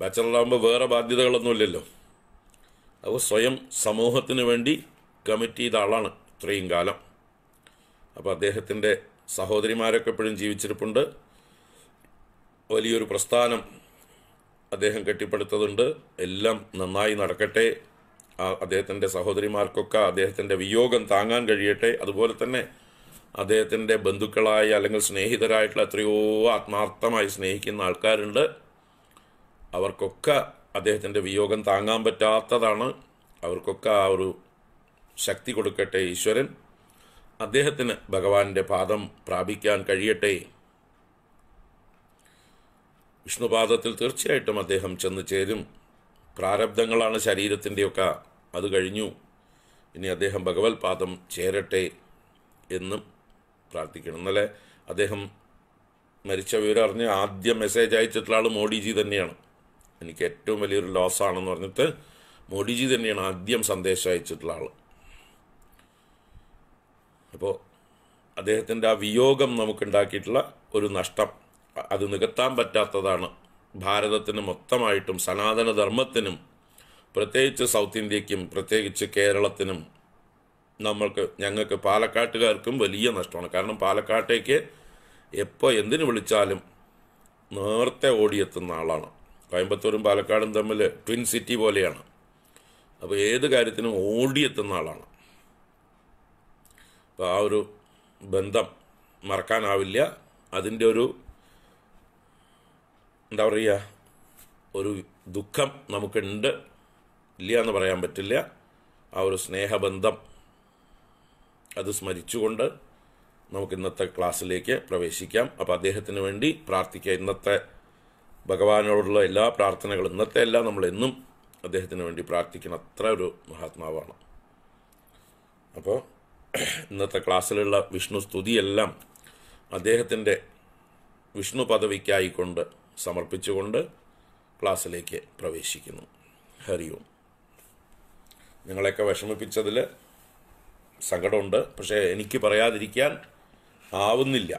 Speaker 1: ബാച്ചലറാകുമ്പോൾ വേറെ ബാധ്യതകളൊന്നുമില്ലല്ലോ അപ്പോൾ സ്വയം സമൂഹത്തിന് വേണ്ടി കമ്മിറ്റ് ചെയ്ത ആളാണ് ഇത്രയും കാലം അപ്പോൾ അദ്ദേഹത്തിൻ്റെ സഹോദരിമാരൊക്കെ എപ്പോഴും ജീവിച്ചിരിപ്പുണ്ട് വലിയൊരു പ്രസ്ഥാനം അദ്ദേഹം കെട്ടിപ്പടുത്തതുണ്ട് എല്ലാം നന്നായി നടക്കട്ടെ അദ്ദേഹത്തിൻ്റെ സഹോദരിമാർക്കൊക്കെ അദ്ദേഹത്തിൻ്റെ വിയോഗം താങ്ങാൻ കഴിയട്ടെ അതുപോലെ തന്നെ അദ്ദേഹത്തിൻ്റെ ബന്ധുക്കളായ അല്ലെങ്കിൽ സ്നേഹിതരായിട്ടുള്ള എത്രയോ ആത്മാർത്ഥമായി സ്നേഹിക്കുന്ന ആൾക്കാരുണ്ട് അവർക്കൊക്കെ അദ്ദേഹത്തിൻ്റെ വിയോഗം താങ്ങാൻ പറ്റാത്തതാണ് അവർക്കൊക്കെ ആ ഒരു ശക്തി കൊടുക്കട്ടെ ഈശ്വരൻ അദ്ദേഹത്തിന് ഭഗവാന്റെ പാദം പ്രാപിക്കാൻ കഴിയട്ടെ വിഷ്ണുപാദത്തിൽ തീർച്ചയായിട്ടും അദ്ദേഹം ചെന്ന് ചേരും പ്രാരബ്ധങ്ങളാണ് ശരീരത്തിൻ്റെയൊക്കെ അത് കഴിഞ്ഞു ഇനി അദ്ദേഹം ഭഗവത് പാദം ചേരട്ടെ എന്നും പ്രാർത്ഥിക്കണം എന്നാലെ അദ്ദേഹം മരിച്ച വിവരം അറിഞ്ഞ് ആദ്യം മെസ്സേജ് അയച്ചിട്ടുള്ള ആൾ മോഡിജി തന്നെയാണ് എനിക്ക് ഏറ്റവും വലിയൊരു ആണെന്ന് പറഞ്ഞിട്ട് മോഡിജി തന്നെയാണ് ആദ്യം സന്ദേശം അയച്ചിട്ടുള്ള ആൾ അപ്പോൾ അദ്ദേഹത്തിൻ്റെ ആ വിയോഗം നമുക്കുണ്ടാക്കിയിട്ടുള്ള ഒരു നഷ്ടം അത് നികത്താൻ പറ്റാത്തതാണ് ഭാരതത്തിന് മൊത്തമായിട്ടും സനാതനധർമ്മത്തിനും പ്രത്യേകിച്ച് സൗത്ത് ഇന്ത്യക്കും പ്രത്യേകിച്ച് കേരളത്തിനും നമ്മൾക്ക് ഞങ്ങൾക്ക് പാലക്കാട്ടുകാർക്കും വലിയ നഷ്ടമാണ് കാരണം പാലക്കാട്ടേക്ക് എപ്പോൾ എന്തിനു വിളിച്ചാലും നേരത്തെ ഓടിയെത്തുന്ന ആളാണ് കോയമ്പത്തൂരും പാലക്കാടും തമ്മിൽ ട്വിൻ സിറ്റി പോലെയാണ് അപ്പോൾ ഏത് കാര്യത്തിനും ഓടിയെത്തുന്ന ആളാണ് അപ്പോൾ ആ ഒരു ബന്ധം മറക്കാനാവില്ല അതിൻ്റെ ഒരു എന്താ പറയുക ഒരു ദുഃഖം നമുക്കുണ്ട് ഇല്ല എന്ന് പറയാൻ പറ്റില്ല ആ ഒരു സ്നേഹബന്ധം അത് സ്മരിച്ചുകൊണ്ട് നമുക്ക് ഇന്നത്തെ ക്ലാസ്സിലേക്ക് പ്രവേശിക്കാം അപ്പോൾ അദ്ദേഹത്തിന് വേണ്ടി പ്രാർത്ഥിക്കുക ഇന്നത്തെ ഭഗവാനോടുള്ള എല്ലാ പ്രാർത്ഥനകളും ഇന്നത്തെ അല്ല നമ്മൾ എന്നും അദ്ദേഹത്തിന് വേണ്ടി പ്രാർത്ഥിക്കുന്ന അത്ര ഒരു മഹാത്മാവാണ് അപ്പോൾ ഇന്നത്തെ ക്ലാസ്സിലുള്ള വിഷ്ണു സ്തുതിയെല്ലാം അദ്ദേഹത്തിൻ്റെ വിഷ്ണു പദവിക്കായിക്കൊണ്ട് സമർപ്പിച്ചുകൊണ്ട് ക്ലാസ്സിലേക്ക് പ്രവേശിക്കുന്നു ഹരിയും നിങ്ങളെയൊക്കെ വിഷമിപ്പിച്ചതിൽ സങ്കടമുണ്ട് പക്ഷേ എനിക്ക് പറയാതിരിക്കാൻ ആവുന്നില്ല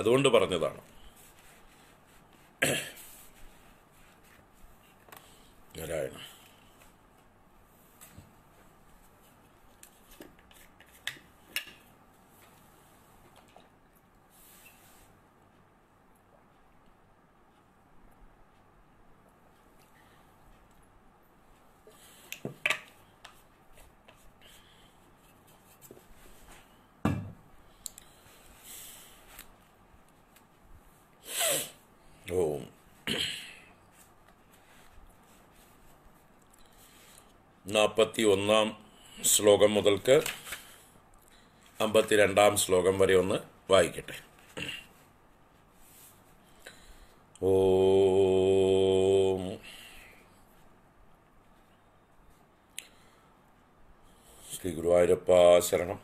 Speaker 1: അതുകൊണ്ട് പറഞ്ഞതാണ് നാരായണ നാൽപ്പത്തി ഒന്നാം ശ്ലോകം മുതൽക്ക് അമ്പത്തിരണ്ടാം ശ്ലോകം വരെ ഒന്ന് വായിക്കട്ടെ ഓ ശ്രീ ഗുരുവായൂരപ്പ ശരണം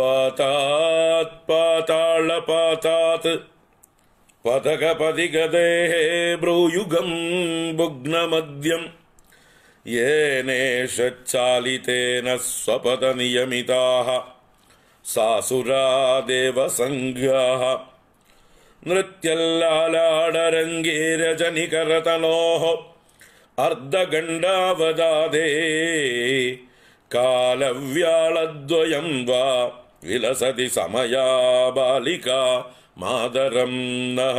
Speaker 1: പാതാത് പാതാള പാതാത് പതകപതിഗതേ ബ്രൂയുഗം ഭുഗ്നമദ്യം येनेष स्वपदनियमिताः सा सुरा देवसङ्गाः नृत्यल्लाडरङ्गेरजनिकरतनोः वा विलसति समया बालिका मादरम् नः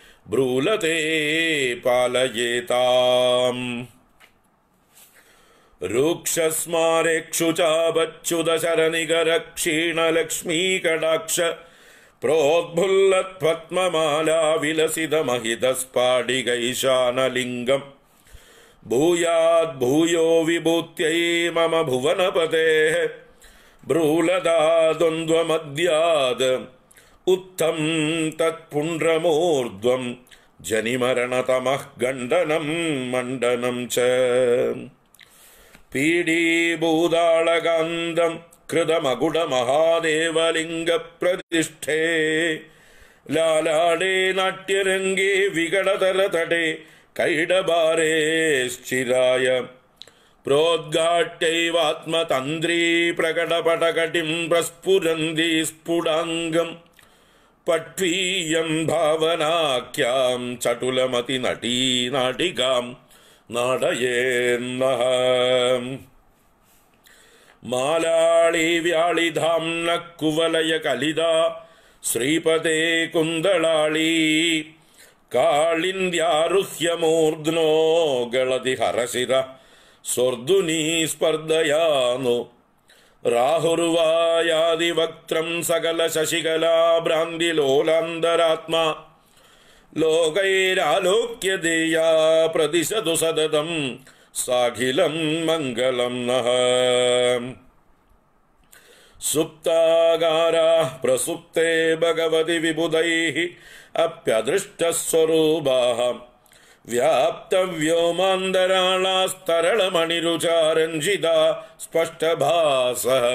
Speaker 1: ब्रूलते पालयेताम् रुक्षस्मारेक्षु चाब्युदशरनिगरक्षीणलक्ष्मीकटाक्ष प्रोद्भुल्लत्पद्ममाला विलसितमहितस्पाडिगैशानलिङ्गम् भूयाद्भूयो विभूत्यै मम भुवनपतेः द्वन्द्वमद्याद् उत्तम् तत्पुण्ड्रमूर्ध्वम् जनिमरणतमः गण्डनम् मण्डनम् च पीडीभूताळकान्दम् कृतमगुडमहादेवलिङ्गप्रतिष्ठे लालाडे नाट्यरङ्गे कैडबारे कैडबारेश्चिराय प्रोद्घाट्यैवात्मतन्द्री प्रकटपटकटिम् प्रस्फुरन्ति स्फुटाङ्गम् പട്വീയം ഭാവനാഖ്യം ചടുലമതി നടീ നടികം നടയേന്ന മാലാളി വ്യാളിധാം കുവലയ കലിത ശ്രീപദേ കുന്തളാളി കാളിന്ദ്യാരുഹ്യമൂർധ്നോ ഗളതി ഹരശിര സ്വർദുനീ സ്പർദ്ധയാനു राहुर्वायादिवक्त्रं सकलशशिकला भ्रान्तिलोलान्तरात्मा भ्रान्तिलोलान्दरात्मा लोकैरालोक्य देया प्रदिशदु सदतम् साखिलम् मङ्गलम् सुप्तागाराः प्रसुप्ते भगवति विबुधैः अप्यदृष्टस्वरूपाः व्याप्तव्यो मणिरुचारञ्जिदा स्पष्टभासः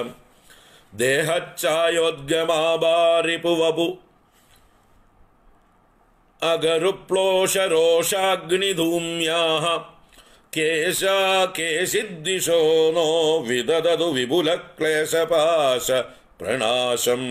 Speaker 1: देहच्चायोद्यमाबारिपुवपु अगरुप्लोषरोषाग्निधूम्याः केशा केशिद्दिशो नो विदधतु विपुलक्लेशपाश प्रणाशम्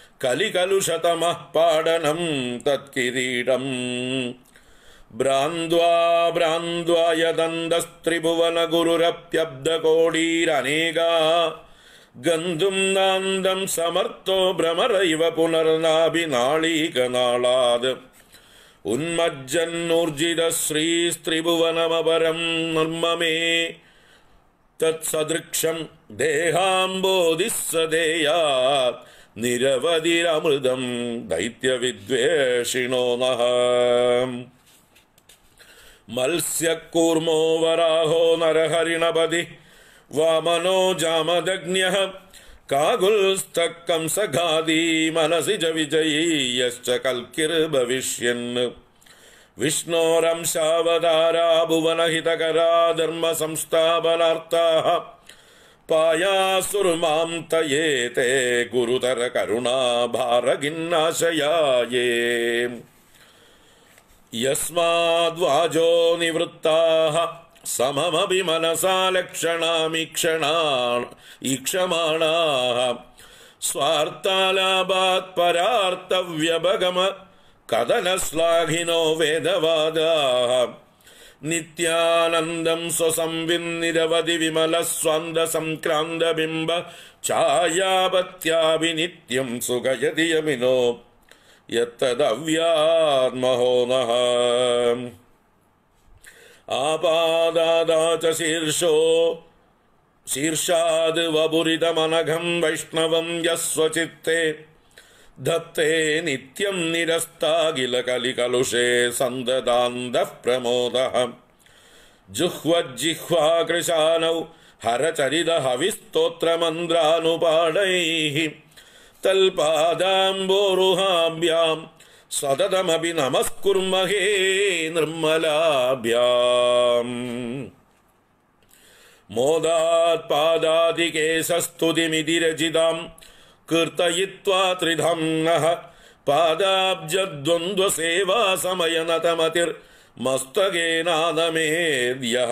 Speaker 1: कलिकलुषतमः पाडनम् तत्किरीटम् भ्रान्द्वा भ्रान्द्वा यदन्तस्त्रिभुवन गुरुरप्यब्दकोडीरनेका गन्तुम् नान्दम् समर्थो भ्रमर इव पुनर्नाभिनाळीकनालाद् नालाद। उर्जित श्रीस्त्रिभुवनमपरम् नर्म मे तत्सदृक्षम् देहाम्बोधिः स देयात् निरवधिरमृदं दैत्यविद्वेषिणो नः मत्स्यकूर्मो वराहो नरहरिणपदि वामनो जामदग्न्यः कागुल्स्थक्कं स्थक्कम् सखादी मनसि च विजयी यश्च कल्किर्भविष्यन् विष्णोरंशावतारा भुवनहितकरा धर्म यासुरु मान्तयेते गुरुतर करुणा भारगिन्नाशयाये यस्माद्वाजो निवृत्ताः सममपि मनसा लक्षणामीक्षणा ईक्षमाणाः परार्थव्यभगम परार्तव्यभगम वेदवादाः नित्यानन्दम् स्वसंविन्निरवधि विमलः स्वान्द सङ्क्रान्तबिम्ब छायापत्याभि नित्यम् सुगयदियमिनो यत्तदव्यात्महो नः आपादादा च शीर्षो शीर्षाद्वपुरिदमनघम् वैष्णवम् यः स्वचित्ते धत्ते नित्यम् निरस्ता किल कलिकलुषे सन्ददान्तः प्रमोदः जुह्वज्जिह्वाकृशानौ हरचरिदहविस्तोत्रमन्द्रानुपाणैः तल्पादाम्बोरुहाभ्याम् सततमपि नमस्कुर्महे निर्मलाभ्याम् मोदात्पादादिकेशस्तुतिमिति रचिताम् कृतयित्वा त्रिधाः पादाब्ज द्वन्द्वसेवासमय नतमतिर्मस्तगेनादमेद्यः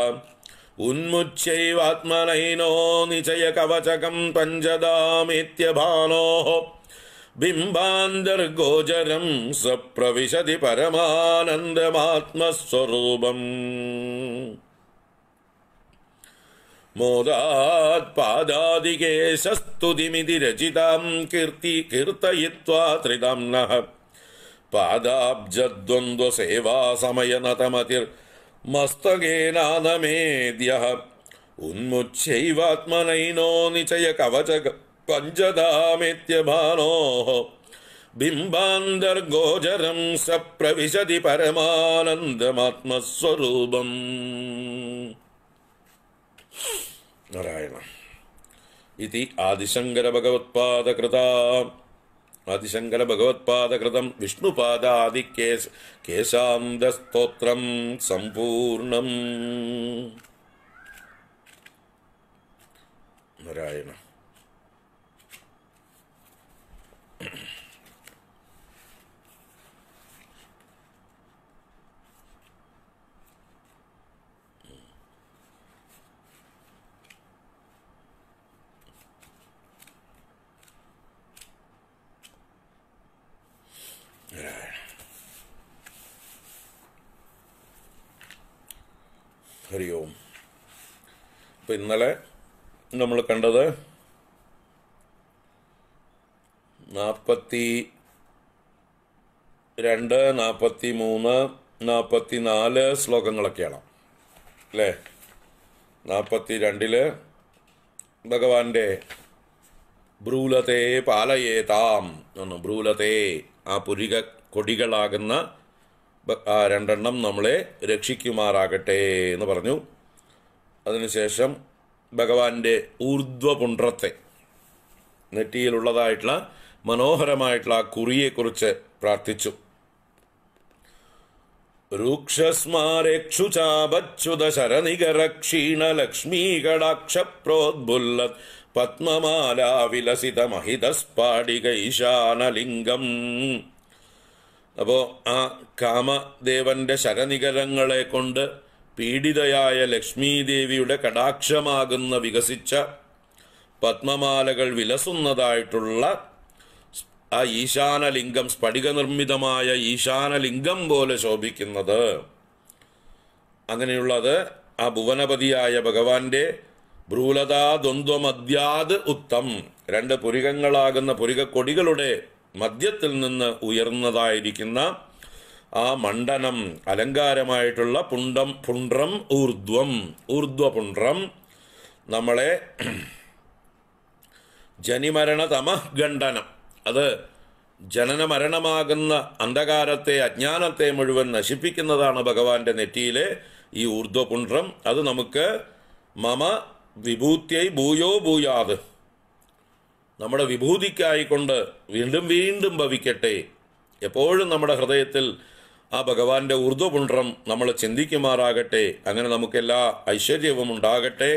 Speaker 1: उन्मुच्यैवात्मनयनो निचय कवचकम् तञ्जदामेत्य भानोः बिम्बान्तर्गोचरम् स प्रविशति परमानन्दमात्मस्वरूपम् मोदात्पादादिकेशस्तुतिमितिरचितां कीर्ति कीर्तयित्वा त्रिनाम्नः पादाब्जद्वन्द्वसेवासमयनतमतिर्मस्तकेनानमेद्यः उन्मुच्यैवात्मनैनो निचयकवचक पञ्चधामेत्यभानोः बिम्बान्तर्गोचरं स प्रविशति परमानन्दमात्मस्वरूपम् Yeah. नारायण इति आदिशङ्करभगवत्पादकृता आदिशङ्करभगवत्पादकृतं विष्णुपादादिक्येश केशान्द्रस्तोत्रं सम्पूर्णम् नारायण ഹരി ഓം അപ്പം ഇന്നലെ നമ്മൾ കണ്ടത് നാൽപ്പത്തി രണ്ട് നാൽപ്പത്തി മൂന്ന് നാൽപ്പത്തി നാല് ശ്ലോകങ്ങളൊക്കെയാണ് അല്ലേ നാൽപ്പത്തി രണ്ടില് ഭഗവാന്റെ ബ്രൂലത്തെ പാലയേതാം എന്ന് ബ്രൂലത്തെ ആ പുരിക കൊടികളാകുന്ന ആ രണ്ടെണ്ണം നമ്മളെ രക്ഷിക്കുമാറാകട്ടെ എന്ന് പറഞ്ഞു അതിനുശേഷം ഭഗവാന്റെ ഊർധ്വപുണ്ട്രത്തെ നെറ്റിയിലുള്ളതായിട്ടുള്ള മനോഹരമായിട്ടുള്ള ആ കുറിയെക്കുറിച്ച് പ്രാർത്ഥിച്ചു ക്ഷുചാപച്യുതശരനികരക്ഷീണലക്ഷ്മീകടാക്ഷപ്രോദ്ബുല്ലത് പത്മമാലാവിലസിതമഹിതസ്പാടികൈശാനലിംഗം അപ്പോൾ ആ കാമദേവന്റെ ശരനികരങ്ങളെ കൊണ്ട് പീഡിതയായ ലക്ഷ്മീദേവിയുടെ കടാക്ഷമാകുന്ന വികസിച്ച പത്മമാലകൾ വിലസുന്നതായിട്ടുള്ള ആ ഈശാനലിംഗം സ്ഫടിക നിർമ്മിതമായ ഈശാനലിംഗം പോലെ ശോഭിക്കുന്നത് അങ്ങനെയുള്ളത് ആ ഭുവനപതിയായ ഭഗവാന്റെ ഭ്രൂലതാ ദ്വന്ദ്വമദ്യാത് ഉത്തം രണ്ട് പുരികങ്ങളാകുന്ന പുരികക്കൊടികളുടെ മദ്യത്തിൽ നിന്ന് ഉയർന്നതായിരിക്കുന്ന ആ മണ്ഡനം അലങ്കാരമായിട്ടുള്ള പുണ്ടം പുണ്ട്രം ഊർധ്വം ഊർധ്വപുണ്ട്രം നമ്മളെ ജനിമരണ തമഃഖണ്ഡനം അത് ജനന മരണമാകുന്ന അന്ധകാരത്തെ അജ്ഞാനത്തെ മുഴുവൻ നശിപ്പിക്കുന്നതാണ് ഭഗവാന്റെ നെറ്റിയിലെ ഈ ഊർധ്വപുണ്ട്രം അത് നമുക്ക് മമ വിഭൂത്യൈ ഭൂയോ ഭൂയാത് നമ്മുടെ വിഭൂതിക്കായിക്കൊണ്ട് വീണ്ടും വീണ്ടും ഭവിക്കട്ടെ എപ്പോഴും നമ്മുടെ ഹൃദയത്തിൽ ആ ഭഗവാന്റെ ഊർധ്വപുണ്ട്രം നമ്മൾ ചിന്തിക്കുമാറാകട്ടെ അങ്ങനെ നമുക്കെല്ലാ ഐശ്വര്യവും ഉണ്ടാകട്ടെ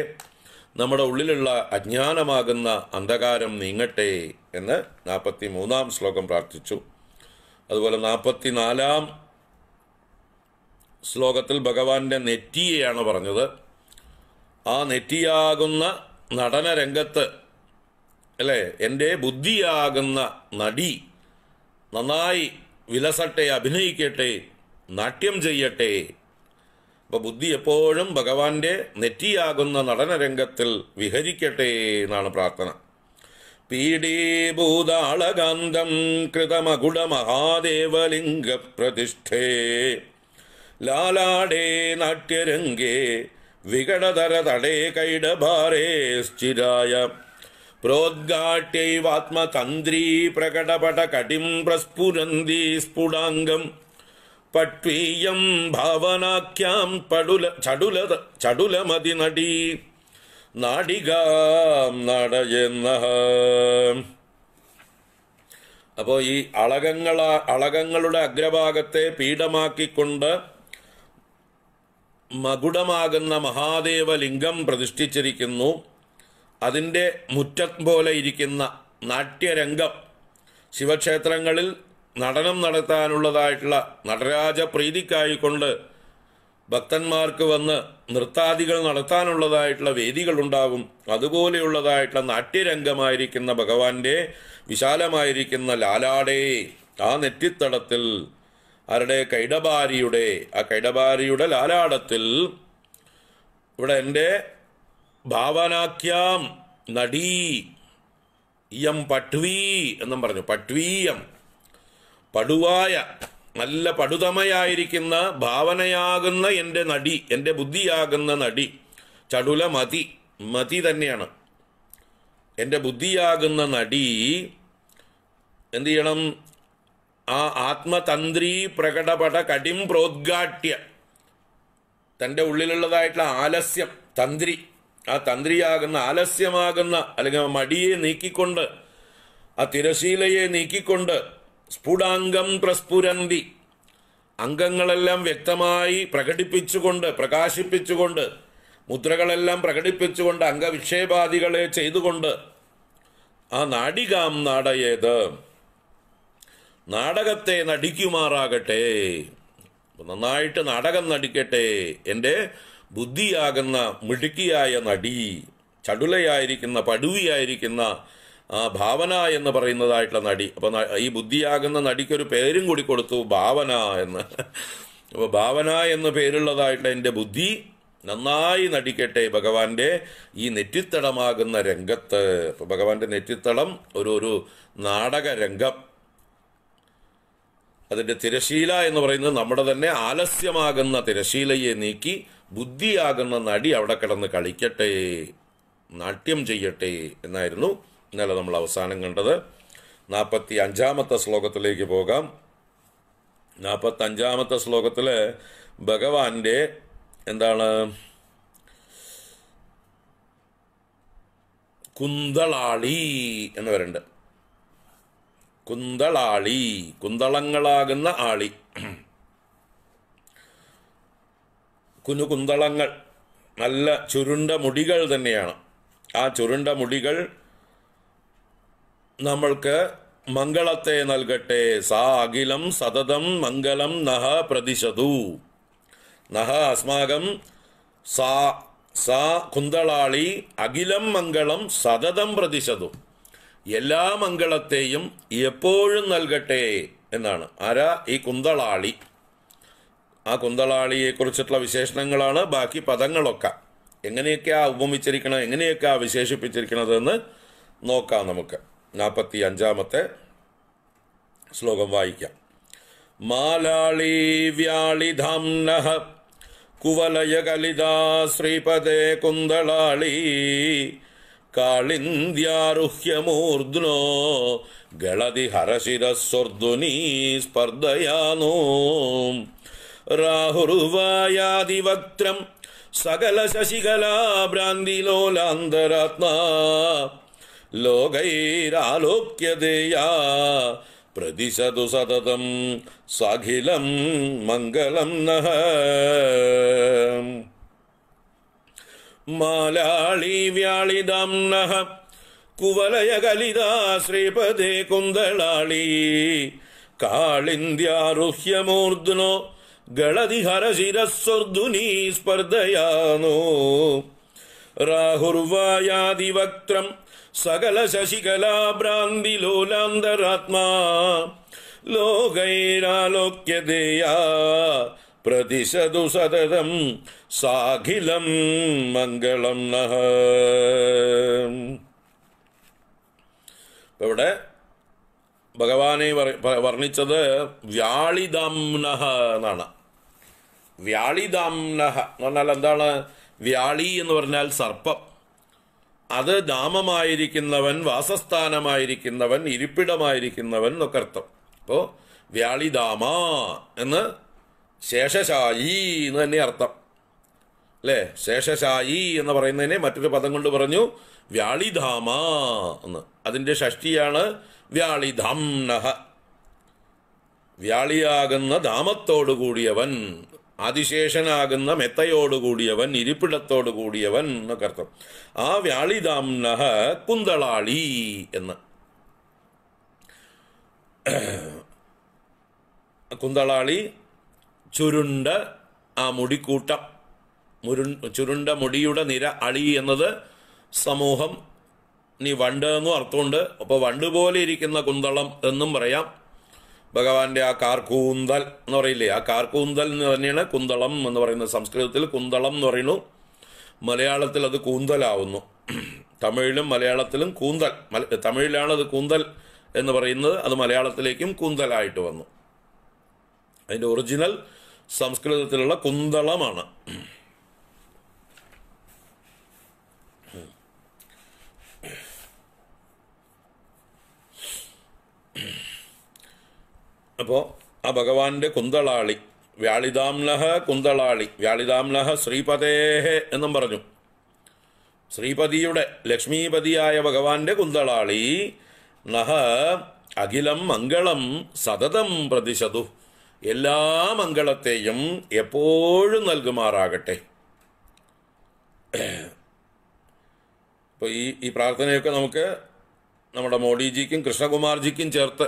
Speaker 1: നമ്മുടെ ഉള്ളിലുള്ള അജ്ഞാനമാകുന്ന അന്ധകാരം നീങ്ങട്ടെ എന്ന് നാൽപ്പത്തി മൂന്നാം ശ്ലോകം പ്രാർത്ഥിച്ചു അതുപോലെ നാൽപ്പത്തി നാലാം ശ്ലോകത്തിൽ ഭഗവാന്റെ നെറ്റിയെയാണ് പറഞ്ഞത് ആ നെറ്റിയാകുന്ന നടനരംഗത്ത് അല്ലേ എൻ്റെ ബുദ്ധിയാകുന്ന നടി നന്നായി വിലസട്ടെ അഭിനയിക്കട്ടെ നാട്യം ചെയ്യട്ടെ അപ്പോൾ ബുദ്ധി എപ്പോഴും ഭഗവാന്റെ നെറ്റിയാകുന്ന നടനരംഗത്തിൽ വിഹരിക്കട്ടെ എന്നാണ് പ്രാർത്ഥന പീഡീഭൂതാളകാന്തം കൃതമകുടമഹാദേവലിംഗ പ്രതിഷ്ഠേ ലാലാടേ നാട്യരംഗേ വികടതര തടേ കൈഡഭാരേ സ്ഥിരായ प्रोद्घाट्यैवात्मतन्द्री പ്രസ്ഫുരന്തി സ്ഫുടാംഗം പട്വീയം ഭാവനാഖ്യാം പടുല ചടുല ചടുലമതി നടി നാടികാം നടയെന്ന അപ്പോൾ ഈ അളകങ്ങൾ അളകങ്ങളുടെ അഗ്രഭാഗത്തെ പീഠമാക്കിക്കൊണ്ട് മകുടമാകുന്ന മഹാദേവലിംഗം പ്രതിഷ്ഠിച്ചിരിക്കുന്നു അതിൻ്റെ മുറ്റം പോലെ ഇരിക്കുന്ന നാട്യരംഗം ശിവക്ഷേത്രങ്ങളിൽ നടനം നടത്താനുള്ളതായിട്ടുള്ള നടരാജ പ്രീതിക്കായിക്കൊണ്ട് ഭക്തന്മാർക്ക് വന്ന് നൃത്താദികൾ നടത്താനുള്ളതായിട്ടുള്ള വേദികളുണ്ടാവും അതുപോലെയുള്ളതായിട്ടുള്ള നാട്യരംഗമായിരിക്കുന്ന ഭഗവാന്റെ വിശാലമായിരിക്കുന്ന ലാലാടേ ആ നെറ്റിത്തടത്തിൽ ആരുടെ കൈടബാരിയുടെ ആ കൈടബാരിയുടെ ലാലാടത്തിൽ ഇവിടെ എൻ്റെ ഭാവനാഖ്യാം നടീ ഇയം പട്വീ എന്നും പറഞ്ഞു പട്വീയം പടുവായ നല്ല പടുതമയായിരിക്കുന്ന ഭാവനയാകുന്ന എൻ്റെ നടി എൻ്റെ ബുദ്ധിയാകുന്ന നടി ചടുല മതി മതി തന്നെയാണ് എൻ്റെ ബുദ്ധിയാകുന്ന നടി എന്തു ചെയ്യണം ആ ആത്മതന്ത്രി പ്രകടപട കടിം പ്രോദ്ഘാട്യ തൻ്റെ ഉള്ളിലുള്ളതായിട്ടുള്ള ആലസ്യം തന്ത്രി ആ തന്ത്രിയാകുന്ന ആലസ്യമാകുന്ന അല്ലെങ്കിൽ മടിയെ നീക്കിക്കൊണ്ട് ആ തിരശീലയെ നീക്കിക്കൊണ്ട് സ്ഫുടാംഗം പ്രസ്ഫുരന്തി അംഗങ്ങളെല്ലാം വ്യക്തമായി പ്രകടിപ്പിച്ചുകൊണ്ട് പ്രകാശിപ്പിച്ചുകൊണ്ട് മുദ്രകളെല്ലാം പ്രകടിപ്പിച്ചുകൊണ്ട് അംഗവിക്ഷേപാദികളെ ചെയ്തുകൊണ്ട് ആ നാടികാം നാടയേത് നാടകത്തെ നടിക്കുമാറാകട്ടെ നന്നായിട്ട് നാടകം നടിക്കട്ടെ എൻ്റെ ബുദ്ധിയാകുന്ന മിടുക്കിയായ നടി ചടുലയായിരിക്കുന്ന പടുവിയായിരിക്കുന്ന ഭാവന എന്ന് പറയുന്നതായിട്ടുള്ള നടി അപ്പം ഈ ബുദ്ധിയാകുന്ന നടിക്കൊരു പേരും കൂടി കൊടുത്തു ഭാവന എന്ന് അപ്പോൾ ഭാവന എന്ന് പേരുള്ളതായിട്ടുള്ള എൻ്റെ ബുദ്ധി നന്നായി നടിക്കട്ടെ ഭഗവാന്റെ ഈ നെറ്റിത്തടമാകുന്ന രംഗത്ത് ഭഗവാന്റെ നെറ്റിത്തടം ഒരു ഒരു നാടക രംഗം അതിൻ്റെ തിരശീല എന്ന് പറയുന്നത് നമ്മുടെ തന്നെ ആലസ്യമാകുന്ന തിരശീലയെ നീക്കി ബുദ്ധിയാകുന്ന നടി അവിടെ കിടന്ന് കളിക്കട്ടെ നാട്യം ചെയ്യട്ടെ എന്നായിരുന്നു ഇന്നലെ നമ്മൾ അവസാനം കണ്ടത് നാൽപ്പത്തി അഞ്ചാമത്തെ ശ്ലോകത്തിലേക്ക് പോകാം നാൽപ്പത്തി അഞ്ചാമത്തെ ശ്ലോകത്തിൽ ഭഗവാന്റെ എന്താണ് കുന്തളാളി എന്ന് പറയുന്നുണ്ട് കുന്തളാളി കുന്തളങ്ങളാകുന്ന ആളി കുനു കുന്തളങ്ങൾ നല്ല ചുരുണ്ട മുടികൾ തന്നെയാണ് ആ ചുരുണ്ട മുടികൾ നമ്മൾക്ക് മംഗളത്തെ നൽകട്ടെ സാ അഖിലം സതതം മംഗളം നഹ പ്രതിശതു നഹ അസ്മാകം സാ സാ കുന്തളാളി അഖിലം മംഗളം സതതം പ്രതിശതു എല്ലാ മംഗളത്തെയും എപ്പോഴും നൽകട്ടെ എന്നാണ് ആരാ ഈ കുന്തളാളി ആ കുന്തളാളിയെ കുറിച്ചിട്ടുള്ള വിശേഷണങ്ങളാണ് ബാക്കി പദങ്ങളൊക്കെ എങ്ങനെയൊക്കെ ആ ഉപമിച്ചിരിക്കണം എങ്ങനെയൊക്കെ ആ വിശേഷിപ്പിച്ചിരിക്കണതെന്ന് നോക്കാം നമുക്ക് നാൽപ്പത്തി അഞ്ചാമത്തെ ശ്ലോകം വായിക്കാം മാലാളി കുവലയ കലിതാ ശ്രീപദേ കുന്തളാളി കാളിന്ദ്യാരുഹ്യമൂർധ്നോ ഗളതി ഹരശിരസ്വർധുനീ സ്പർദ്ധയാനോ രാഹുർവായാദിവക്ത്രം സകല ശശികലാഭ്രാന്തിലോലാന്തരാത്മാ ലോകൈരാലോക്യതയാ പ്രതിശതു സതതം സഖിലം മംഗളം നഹ മാലാളി വ്യാളിതാം നഹ കുവലയ കലിതാ ശ്രീപദേ കുന്തളാളി കാളിന്ദ്യാരുഹ്യമൂർധ്നോ ഗളതിഹരശിരസ്വർധുനീ സ്പർദ്ധയാനോ രാഹുർവായാദിവക്ത്രം സകല ലോലാന്തരാത്മാ ലോകൈരാലോക്യതയാ പ്രതിശതു സതതം സാഖിലം മംഗളം നഹ ഇവിടെ ഭഗവാനെ വർണ്ണിച്ചത് വ്യാളിദാംന എന്നാണ് വ്യാളിദാംന എന്ന് പറഞ്ഞാൽ എന്താണ് വ്യാളി എന്ന് പറഞ്ഞാൽ സർപ്പം അത് ദാമമായിരിക്കുന്നവൻ വാസസ്ഥാനമായിരിക്കുന്നവൻ ഇരിപ്പിടമായിരിക്കുന്നവൻ എന്നൊക്കെ അർത്ഥം അപ്പോൾ വ്യാളിദാമ എന്ന് ശേഷശായി എന്ന് തന്നെ അർത്ഥം അല്ലേ ശേഷശായി എന്ന് പറയുന്നതിനെ മറ്റൊരു പദം കൊണ്ട് പറഞ്ഞു വ്യാളിധാമ എന്ന് അതിൻ്റെ ഷഷ്ടിയാണ് വ്യാളിധാം വ്യാളിയാകുന്ന ധാമത്തോടു കൂടിയവൻ അതിശേഷനാകുന്ന മെത്തയോടു കൂടിയവൻ ഇരിപ്പിടത്തോടു കൂടിയവൻ എന്നൊക്കെ അർത്ഥം ആ വ്യാളിധാം കുന്തളാളി എന്ന് കുന്തളാളി ചുരുണ്ട ആ മുടിക്കൂട്ടം മുരു ചുരുണ്ട മുടിയുടെ നിര അളി എന്നത് സമൂഹം നീ വണ്ട് എന്നും അർത്ഥമുണ്ട് അപ്പോൾ വണ്ട് പോലെ ഇരിക്കുന്ന കുന്തളം എന്നും പറയാം ഭഗവാന്റെ ആ കാർക്കൂന്തൽ എന്ന് പറയില്ലേ ആ കാർക്കൂന്തൽ എന്ന് തന്നെയാണ് കുന്തളം എന്ന് പറയുന്നത് സംസ്കൃതത്തിൽ കുന്തളം എന്ന് പറയുന്നു മലയാളത്തിൽ അത് കൂന്തലാവുന്നു തമിഴിലും മലയാളത്തിലും കൂന്തൽ തമിഴിലാണ് അത് കൂന്തൽ എന്ന് പറയുന്നത് അത് മലയാളത്തിലേക്കും കൂന്തലായിട്ട് വന്നു അതിൻ്റെ ഒറിജിനൽ സംസ്കൃതത്തിലുള്ള കുന്തളമാണ് അപ്പോൾ ആ ഭഗവാന്റെ കുന്തളാളി വ്യാളിതാംലഹ കുന്തളാളി വ്യാളിതാംലഹ ശ്രീപതേഹെ എന്നും പറഞ്ഞു ശ്രീപതിയുടെ ലക്ഷ്മീപതിയായ ഭഗവാന്റെ കുന്തളാളി നഹ അഖിലം മംഗളം സതതം പ്രതിശതു എല്ലാ മംഗളത്തെയും എപ്പോഴും നൽകുമാറാകട്ടെ ഇപ്പോൾ ഈ ഈ പ്രാർത്ഥനയൊക്കെ നമുക്ക് നമ്മുടെ മോഡിജിക്കും കൃഷ്ണകുമാർജിക്കും ചേർത്ത്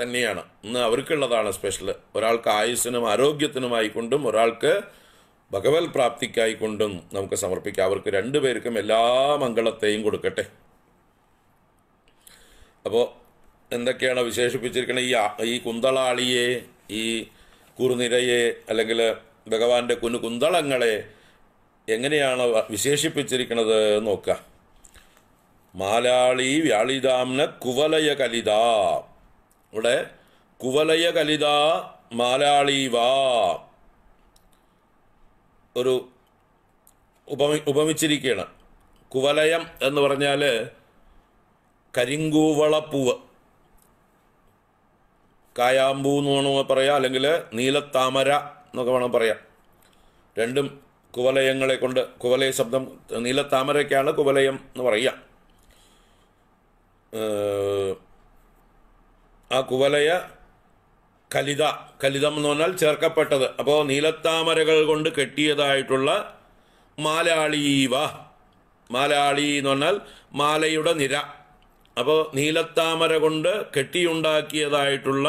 Speaker 1: തന്നെയാണ് ഇന്ന് അവർക്കുള്ളതാണ് സ്പെഷ്യൽ ഒരാൾക്ക് ആയുസ്സിനും ആരോഗ്യത്തിനുമായിക്കൊണ്ടും ഒരാൾക്ക് ഭഗവത് പ്രാപ്തിക്കായിക്കൊണ്ടും നമുക്ക് സമർപ്പിക്കാം അവർക്ക് രണ്ടുപേർക്കും എല്ലാ മംഗളത്തെയും കൊടുക്കട്ടെ അപ്പോൾ എന്തൊക്കെയാണ് വിശേഷിപ്പിച്ചിരിക്കുന്നത് ഈ ഈ കുന്തളാളിയെ ഈ കുറുനിരയെ അല്ലെങ്കിൽ ഭഗവാന്റെ കുന്നു കുന്തളങ്ങളെ എങ്ങനെയാണ് വിശേഷിപ്പിച്ചിരിക്കുന്നത് നോക്കുക മാലാളി വ്യാളിതാംന കുവലയ കലിത ഇവിടെ കുവലയ കലിത മാലാളി വാ ഒരു ഉപമി ഉപമിച്ചിരിക്കുകയാണ് കുവലയം എന്ന് പറഞ്ഞാൽ കരിങ്കൂവളപ്പൂവ് കായാമ്പൂ എന്ന് വേണമെങ്കിൽ പറയാം അല്ലെങ്കിൽ നീലത്താമര എന്നൊക്കെ വേണം പറയാം രണ്ടും കുവലയങ്ങളെ കൊണ്ട് കുവലയ ശബ്ദം നീലത്താമരയ്ക്കാണ് കുവലയം എന്ന് പറയുക ആ കുവലയ കലിത കലിതം എന്ന് പറഞ്ഞാൽ ചേർക്കപ്പെട്ടത് അപ്പോൾ നീലത്താമരകൾ കൊണ്ട് കെട്ടിയതായിട്ടുള്ള മാലാളീവ മാലാളി എന്ന് പറഞ്ഞാൽ മാലയുടെ നിര അപ്പോൾ നീലത്താമര കൊണ്ട് കെട്ടിയുണ്ടാക്കിയതായിട്ടുള്ള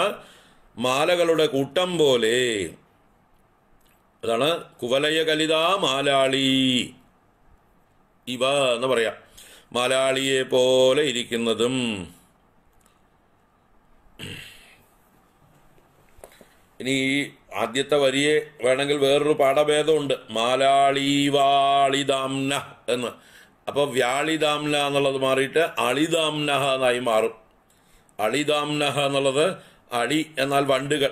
Speaker 1: മാലകളുടെ കൂട്ടം പോലെ അതാണ് കുവലയ കലിതാ മാലാളി ഇവ എന്ന് പറയാം മാലാളിയെ പോലെ ഇരിക്കുന്നതും ഇനി ഈ ആദ്യത്തെ വരിയെ വേണമെങ്കിൽ വേറൊരു പാഠഭേദമുണ്ട് മാലാളിവാളിദാംന എന്ന് അപ്പോൾ വ്യാളിദാംന എന്നുള്ളത് മാറിയിട്ട് അളിദാംനഹ എന്നായി മാറും അളിദാംനഹ എന്നുള്ളത് അളി എന്നാൽ വണ്ടുകൾ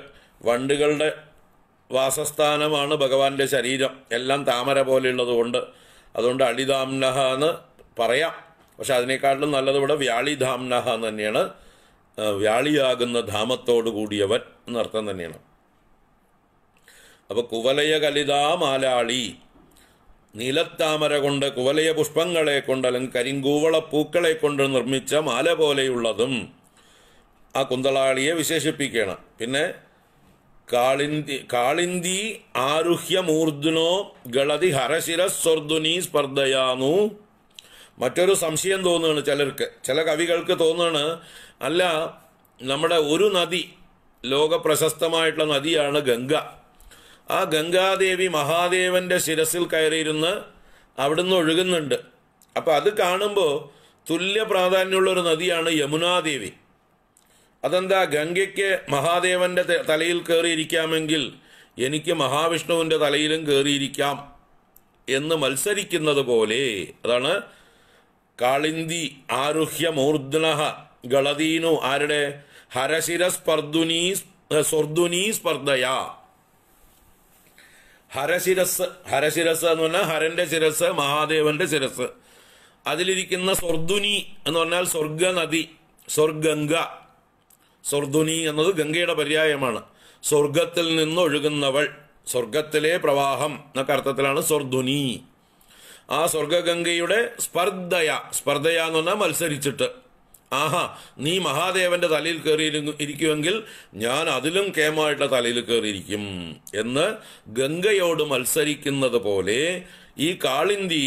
Speaker 1: വണ്ടുകളുടെ വാസസ്ഥാനമാണ് ഭഗവാന്റെ ശരീരം എല്ലാം താമര കൊണ്ട് അതുകൊണ്ട് അളിദാംനഹ എന്ന് പറയാം പക്ഷെ അതിനേക്കാട്ടിലും നല്ലത് ഇവിടെ വ്യാളിധാംനഹ എന്ന് തന്നെയാണ് വ്യാളിയാകുന്ന ധാമത്തോടു കൂടിയവൻ എന്നർത്ഥം തന്നെയാണ് അപ്പോൾ കുവലയ കലിതാ മാലാളി നീലത്താമര കൊണ്ട് കുവലയ പുഷ്പങ്ങളെ കൊണ്ട് അല്ലെങ്കിൽ കരിങ്കൂവള പൂക്കളെ കൊണ്ട് നിർമ്മിച്ച മാല പോലെയുള്ളതും ആ കുന്തളാളിയെ വിശേഷിപ്പിക്കണം പിന്നെ കാളിന്തി കാളിന്തി ആരുഹ്യമൂർധുനോ ഗളതി ഹരശിരസ്വർധുനി സ്പർദ്ധയാന്നു മറ്റൊരു സംശയം തോന്നുകയാണ് ചിലർക്ക് ചില കവികൾക്ക് തോന്നുകയാണ് അല്ല നമ്മുടെ ഒരു നദി ലോകപ്രശസ്തമായിട്ടുള്ള നദിയാണ് ഗംഗ ആ ഗംഗാദേവി മഹാദേവന്റെ ശിരസിൽ കയറിയിരുന്ന് അവിടുന്ന് ഒഴുകുന്നുണ്ട് അപ്പോൾ അത് കാണുമ്പോൾ തുല്യ പ്രാധാന്യമുള്ള ഒരു നദിയാണ് യമുനാദേവി അതെന്താ ഗംഗയ്ക്ക് മഹാദേവന്റെ തലയിൽ കയറിയിരിക്കാമെങ്കിൽ എനിക്ക് മഹാവിഷ്ണുവിൻ്റെ തലയിലും കയറിയിരിക്കാം എന്ന് മത്സരിക്കുന്നത് പോലെ അതാണ് കാളിന്തി ആരുഹ്യ മൂർധനഹ ഗളതീനു ആരുടെ ഹരശിര സ്പർദുനീ സ്വർദുനീ സ്പർദ്ധയാ ഹരശിരസ് ഹരശിരസ് എന്ന് പറഞ്ഞാൽ ഹരന്റെ ശിരസ് മഹാദേവന്റെ ശിരസ് അതിലിരിക്കുന്ന സ്വർദുനി എന്ന് പറഞ്ഞാൽ സ്വർഗനദി നദി സ്വർഗംഗ സ്വർദുനി എന്നത് ഗംഗയുടെ പര്യായമാണ് സ്വർഗത്തിൽ നിന്നൊഴുകുന്നവൾ സ്വർഗത്തിലെ പ്രവാഹം എന്നൊക്കെ അർത്ഥത്തിലാണ് സ്വർദുനി ആ സ്വർഗഗംഗയുടെ സ്പർദ്ധയ സ്പർദ്ധയ എന്ന് പറഞ്ഞാൽ മത്സരിച്ചിട്ട് ആഹാ നീ മഹാദേവന്റെ തലയിൽ കയറി ഇരിക്കുമെങ്കിൽ ഞാൻ അതിലും കേമമായിട്ട് തലയിൽ കയറിയിരിക്കും എന്ന് ഗംഗയോട് മത്സരിക്കുന്നത് പോലെ ഈ കാളിന്തി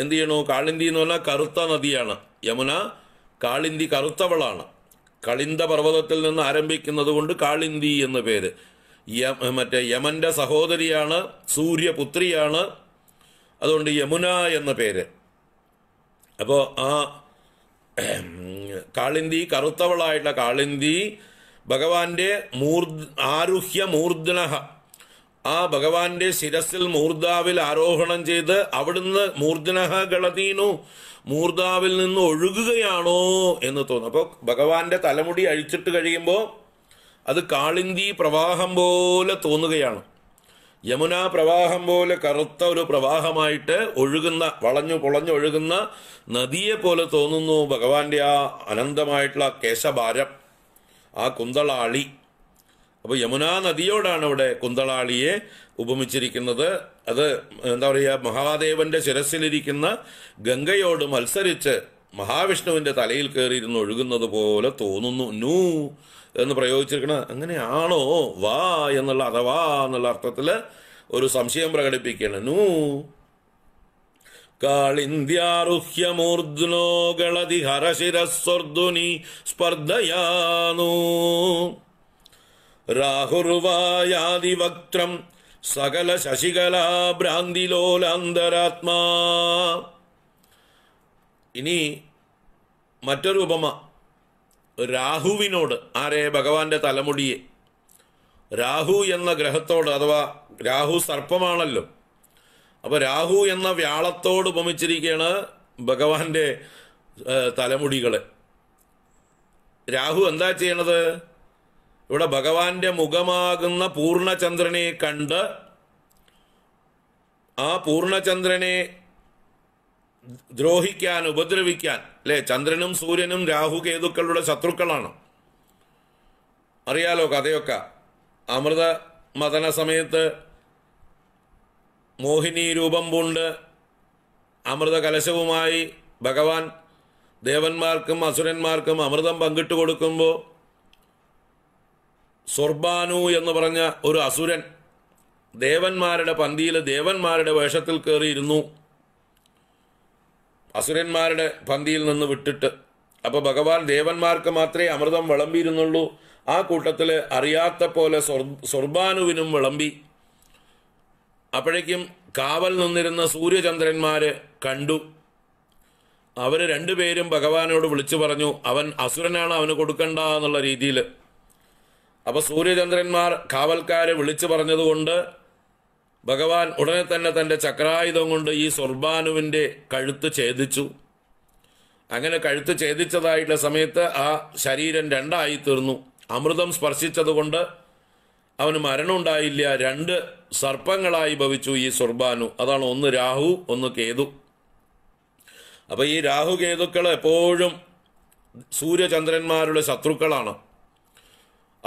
Speaker 1: എന്ത് ചെയ്യണോ കാളിന്തി എന്ന് പറഞ്ഞാൽ കറുത്ത നദിയാണ് യമുന കാളിന്തി കറുത്തവളാണ് കളിന്ത പർവ്വതത്തിൽ നിന്ന് ആരംഭിക്കുന്നത് കൊണ്ട് കാളിന്തി എന്ന പേര് മറ്റേ യമന്റെ സഹോദരിയാണ് സൂര്യപുത്രിയാണ് അതുകൊണ്ട് യമുന എന്ന പേര് അപ്പോൾ ആ കാളിന്തി കറുത്തവളായിട്ടുള്ള കാളിന്തി ഭഗവാന്റെ മൂർ ആരുഹ്യ മൂർധനഹ ആ ഭഗവാന്റെ ശിരസിൽ മൂർധാവിൽ ആരോഹണം ചെയ്ത് അവിടുന്ന് മൂർധനഹ ഗളതീനു മൂർധാവിൽ നിന്ന് ഒഴുകുകയാണോ എന്ന് തോന്നുന്നു അപ്പോൾ ഭഗവാന്റെ തലമുടി അഴിച്ചിട്ട് കഴിയുമ്പോൾ അത് കാളിന്തി പ്രവാഹം പോലെ തോന്നുകയാണ് യമുനാ പ്രവാഹം പോലെ കറുത്ത ഒരു പ്രവാഹമായിട്ട് ഒഴുകുന്ന വളഞ്ഞു പൊളഞ്ഞൊഴുകുന്ന നദിയെ പോലെ തോന്നുന്നു ഭഗവാന്റെ ആ അനന്തമായിട്ടുള്ള കേശഭാരം ആ കുന്തളാളി അപ്പോൾ യമുനാ നദിയോടാണ് അവിടെ കുന്തളാളിയെ ഉപമിച്ചിരിക്കുന്നത് അത് എന്താ പറയുക മഹാദേവന്റെ ശിരസിലിരിക്കുന്ന ഗംഗയോട് മത്സരിച്ച് മഹാവിഷ്ണുവിന്റെ തലയിൽ കയറിയിരുന്ന് ഒഴുകുന്നത് പോലെ തോന്നുന്നു നൂ എന്ന് പ്രയോഗിച്ചിരിക്കണത് അങ്ങനെയാണോ വാ എന്നുള്ള അഥവാ എന്നുള്ള അർത്ഥത്തിൽ ഒരു സംശയം പ്രകടിപ്പിക്കണം നൂ കാളിന്ദ്യാരുഹ്യമൂർദ്നോകളതി ഹരശിരസ്വർദ്ധുനി സ്പർദ്ധയാനൂ രാഹുർവായാദിവക്ത്രം സകല ശശികലാ ഭ്രാന്തിലോലാന്തരാത്മാ ഇനി മറ്റൊരു ഉപമ രാഹുവിനോട് ആരെ ഭഗവാന്റെ തലമുടിയെ രാഹു എന്ന ഗ്രഹത്തോട് അഥവാ രാഹു സർപ്പമാണല്ലോ അപ്പോൾ രാഹു എന്ന വ്യാളത്തോട് ഉപമിച്ചിരിക്കുകയാണ് ഭഗവാന്റെ തലമുടികളെ രാഹു എന്താ ചെയ്യണത് ഇവിടെ ഭഗവാന്റെ മുഖമാകുന്ന പൂർണ്ണചന്ദ്രനെ കണ്ട് ആ പൂർണ്ണചന്ദ്രനെ ദ്രോഹിക്കാൻ ഉപദ്രവിക്കാൻ അല്ലേ ചന്ദ്രനും സൂര്യനും രാഹുകേതുക്കളുടെ ശത്രുക്കളാണ് അറിയാലോ കഥയൊക്കെ അമൃത മതന സമയത്ത് മോഹിനി രൂപം പൂണ്ട് അമൃത കലശവുമായി ഭഗവാൻ ദേവന്മാർക്കും അസുരന്മാർക്കും അമൃതം പങ്കിട്ട് കൊടുക്കുമ്പോൾ സ്വർബാനു എന്ന് പറഞ്ഞ ഒരു അസുരൻ ദേവന്മാരുടെ പന്തിയിൽ ദേവന്മാരുടെ വേഷത്തിൽ കയറിയിരുന്നു അസുരന്മാരുടെ പന്തിയിൽ നിന്ന് വിട്ടിട്ട് അപ്പോൾ ഭഗവാൻ ദേവന്മാർക്ക് മാത്രമേ അമൃതം വിളമ്പിയിരുന്നുള്ളൂ ആ കൂട്ടത്തിൽ അറിയാത്ത പോലെ സ്വർബാനുവിനും വിളമ്പി അപ്പോഴേക്കും കാവൽ നിന്നിരുന്ന സൂര്യചന്ദ്രന്മാര് കണ്ടു അവർ രണ്ടുപേരും ഭഗവാനോട് വിളിച്ചു പറഞ്ഞു അവൻ അസുരനാണ് അവന് കൊടുക്കണ്ട എന്നുള്ള രീതിയിൽ അപ്പോൾ സൂര്യചന്ദ്രന്മാർ കാവൽക്കാരെ വിളിച്ചു പറഞ്ഞതുകൊണ്ട് ഭഗവാൻ ഉടനെ തന്നെ തൻ്റെ ചക്രായുധം കൊണ്ട് ഈ സുർബാനുവിൻ്റെ കഴുത്ത് ഛേദിച്ചു അങ്ങനെ കഴുത്ത് ഛേദിച്ചതായിട്ടുള്ള സമയത്ത് ആ ശരീരം രണ്ടായി തീർന്നു അമൃതം സ്പർശിച്ചതുകൊണ്ട് അവന് മരണമുണ്ടായില്ല രണ്ട് സർപ്പങ്ങളായി ഭവിച്ചു ഈ സുർബാനു അതാണ് ഒന്ന് രാഹു ഒന്ന് കേതു അപ്പോൾ ഈ രാഹു കേതുക്കൾ എപ്പോഴും സൂര്യചന്ദ്രന്മാരുടെ ശത്രുക്കളാണ്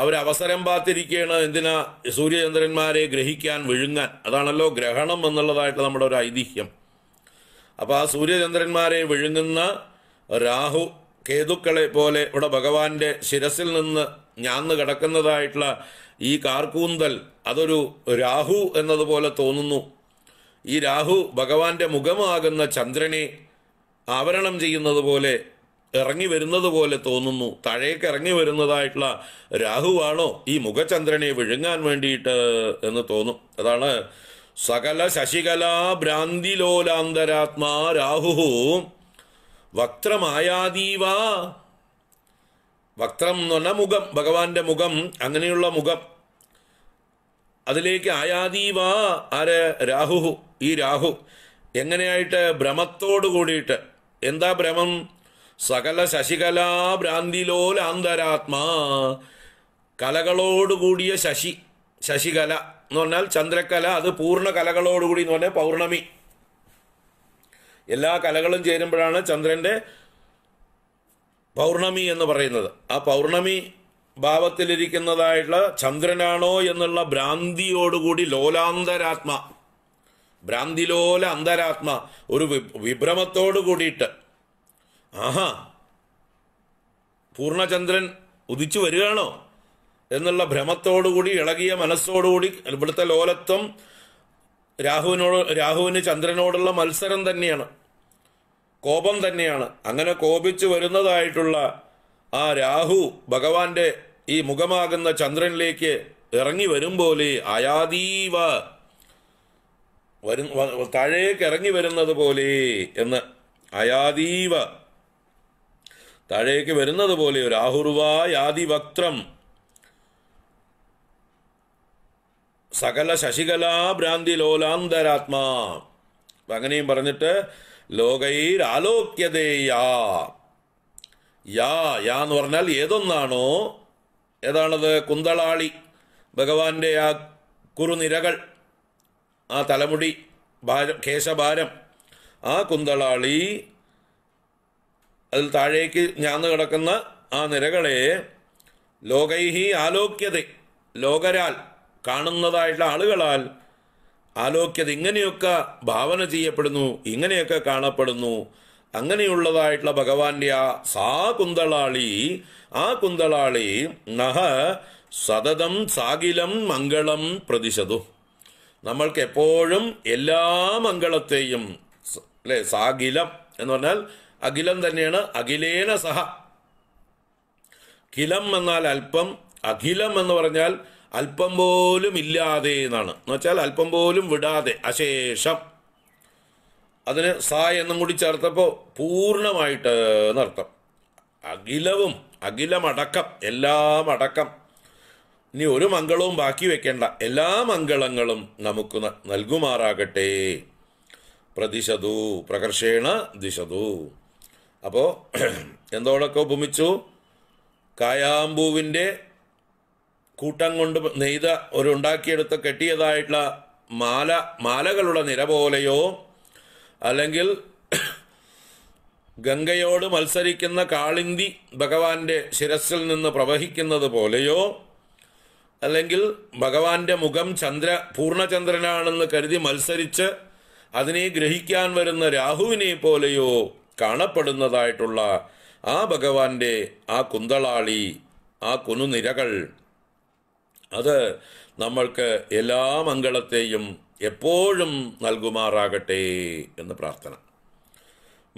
Speaker 1: അവരവസരം പാത്തിരിക്കുകയാണ് എന്തിനാ സൂര്യചന്ദ്രന്മാരെ ഗ്രഹിക്കാൻ വിഴുങ്ങാൻ അതാണല്ലോ ഗ്രഹണം എന്നുള്ളതായിട്ട് നമ്മുടെ ഒരു ഐതിഹ്യം അപ്പോൾ ആ സൂര്യചന്ദ്രന്മാരെ വിഴുങ്ങുന്ന രാഹു കേതുക്കളെ പോലെ ഇവിടെ ഭഗവാന്റെ ശിരസിൽ നിന്ന് ഞാന്ന് കിടക്കുന്നതായിട്ടുള്ള ഈ കാർക്കൂന്തൽ അതൊരു രാഹു എന്നതുപോലെ തോന്നുന്നു ഈ രാഹു ഭഗവാന്റെ മുഖമാകുന്ന ചന്ദ്രനെ ആവരണം ചെയ്യുന്നത് പോലെ ഇറങ്ങി വരുന്നത് പോലെ തോന്നുന്നു താഴേക്ക് ഇറങ്ങി വരുന്നതായിട്ടുള്ള രാഹുവാണോ ഈ മുഖചന്ദ്രനെ വിഴുങ്ങാൻ വേണ്ടിയിട്ട് എന്ന് തോന്നും അതാണ് സകല ശശികലാ ലോലാന്തരാത്മാ രാഹു വക്ത്രമായാദീവ വക്രം എന്ന് പറഞ്ഞ മുഖം ഭഗവാന്റെ മുഖം അങ്ങനെയുള്ള മുഖം അതിലേക്ക് ആയാദീവ ആര് രാഹു ഈ രാഹു എങ്ങനെയായിട്ട് ഭ്രമത്തോടു കൂടിയിട്ട് എന്താ ഭ്രമം സകല ഭ്രാന്തിലോലാന്തരാത്മാ കലകളോടുകൂടിയ ശശി ശശികല എന്ന് പറഞ്ഞാൽ ചന്ദ്രകല അത് പൂർണ്ണ കലകളോടുകൂടി എന്ന് പറഞ്ഞാൽ പൗർണമി എല്ലാ കലകളും ചേരുമ്പോഴാണ് ചന്ദ്രൻ്റെ പൗർണമി എന്ന് പറയുന്നത് ആ പൗർണമി ഭാവത്തിലിരിക്കുന്നതായിട്ടുള്ള ചന്ദ്രനാണോ എന്നുള്ള ഭ്രാന്തിയോടുകൂടി ലോലാന്തരാത്മ ഭ്രാന്തിലോല അന്തരാത്മ ഒരു വിഭ്രമത്തോടു കൂടിയിട്ട് ആഹാ പൂർണ്ണചന്ദ്രൻ ഉദിച്ചു വരികയാണോ എന്നുള്ള ഭ്രമത്തോടുകൂടി ഇളകിയ മനസ്സോടുകൂടി ഇവിടുത്തെ ലോലത്വം രാഹുവിനോട് രാഹുവിന് ചന്ദ്രനോടുള്ള മത്സരം തന്നെയാണ് കോപം തന്നെയാണ് അങ്ങനെ കോപിച്ചു വരുന്നതായിട്ടുള്ള ആ രാഹു ഭഗവാന്റെ ഈ മുഖമാകുന്ന ചന്ദ്രനിലേക്ക് ഇറങ്ങി വരും പോലെ അയാതീവ വരും താഴേക്ക് ഇറങ്ങി വരുന്നത് പോലെ എന്ന് അയാതീവ താഴേക്ക് വരുന്നത് പോലെ ഒരു ആഹുർവായാദിവക്ത്രം സകല ഭ്രാന്തി ലോലാന്തരാത്മാ അങ്ങനെയും പറഞ്ഞിട്ട് ലോകൈരാലോക്യതേ യാ യാ യാ എന്ന് പറഞ്ഞാൽ ഏതൊന്നാണോ ഏതാണത് കുന്തളാളി ഭഗവാന്റെ ആ കുറുനിരകൾ ആ തലമുടി ഭാരം കേശഭാരം ആ കുന്തളാളി അതിൽ താഴേക്ക് ഞാന്ന് കിടക്കുന്ന ആ നിരകളെ ലോകൈഹി ആലോക്യത ലോകരാൽ കാണുന്നതായിട്ടുള്ള ആളുകളാൽ ആലോക്യത ഇങ്ങനെയൊക്കെ ഭാവന ചെയ്യപ്പെടുന്നു ഇങ്ങനെയൊക്കെ കാണപ്പെടുന്നു അങ്ങനെയുള്ളതായിട്ടുള്ള ഭഗവാന്റെ ആ സാ കുന്തളാളി ആ കുന്തളാളി നഹ സതതം സാകിലം മംഗളം പ്രതിശതു നമ്മൾക്ക് എപ്പോഴും എല്ലാ മംഗളത്തെയും അല്ലെ സാകിലം എന്ന് പറഞ്ഞാൽ അഖിലം തന്നെയാണ് അഖിലേന സഹ കിലം എന്നാൽ അല്പം അഖിലം എന്ന് പറഞ്ഞാൽ അല്പം പോലും ഇല്ലാതെ എന്നാണ് എന്ന് വെച്ചാൽ അല്പം പോലും വിടാതെ അശേഷം അതിന് സ എന്നും കൂടി ചേർത്തപ്പോൾ പൂർണ്ണമായിട്ട് എന്നർത്ഥം അഖിലവും അഖിലമടക്കം എല്ലാം അടക്കം ഇനി ഒരു മംഗളവും ബാക്കി വെക്കേണ്ട എല്ലാ മംഗളങ്ങളും നമുക്ക് നൽകുമാറാകട്ടെ പ്രതിശതു പ്രകർഷേണ ദിശതു അപ്പോൾ എന്തോടൊക്കെ ഉപമിച്ചു കായാമ്പൂവിൻ്റെ കൂട്ടം കൊണ്ട് നെയ്ത ഒരു ഉണ്ടാക്കിയെടുത്ത് കെട്ടിയതായിട്ടുള്ള മാല മാലകളുടെ നിര പോലെയോ അല്ലെങ്കിൽ ഗംഗയോട് മത്സരിക്കുന്ന കാളിന്തി ഭഗവാന്റെ ശിരസിൽ നിന്ന് പ്രവഹിക്കുന്നത് പോലെയോ അല്ലെങ്കിൽ ഭഗവാന്റെ മുഖം ചന്ദ്ര പൂർണ്ണചന്ദ്രനാണെന്ന് കരുതി മത്സരിച്ച് അതിനെ ഗ്രഹിക്കാൻ വരുന്ന രാഹുവിനെ പോലെയോ കാണപ്പെടുന്നതായിട്ടുള്ള ആ ഭഗവാന്റെ ആ കുന്തളാളി ആ കുനുനിരകൾ അത് നമ്മൾക്ക് എല്ലാ മംഗളത്തെയും എപ്പോഴും നൽകുമാറാകട്ടെ എന്ന് പ്രാർത്ഥന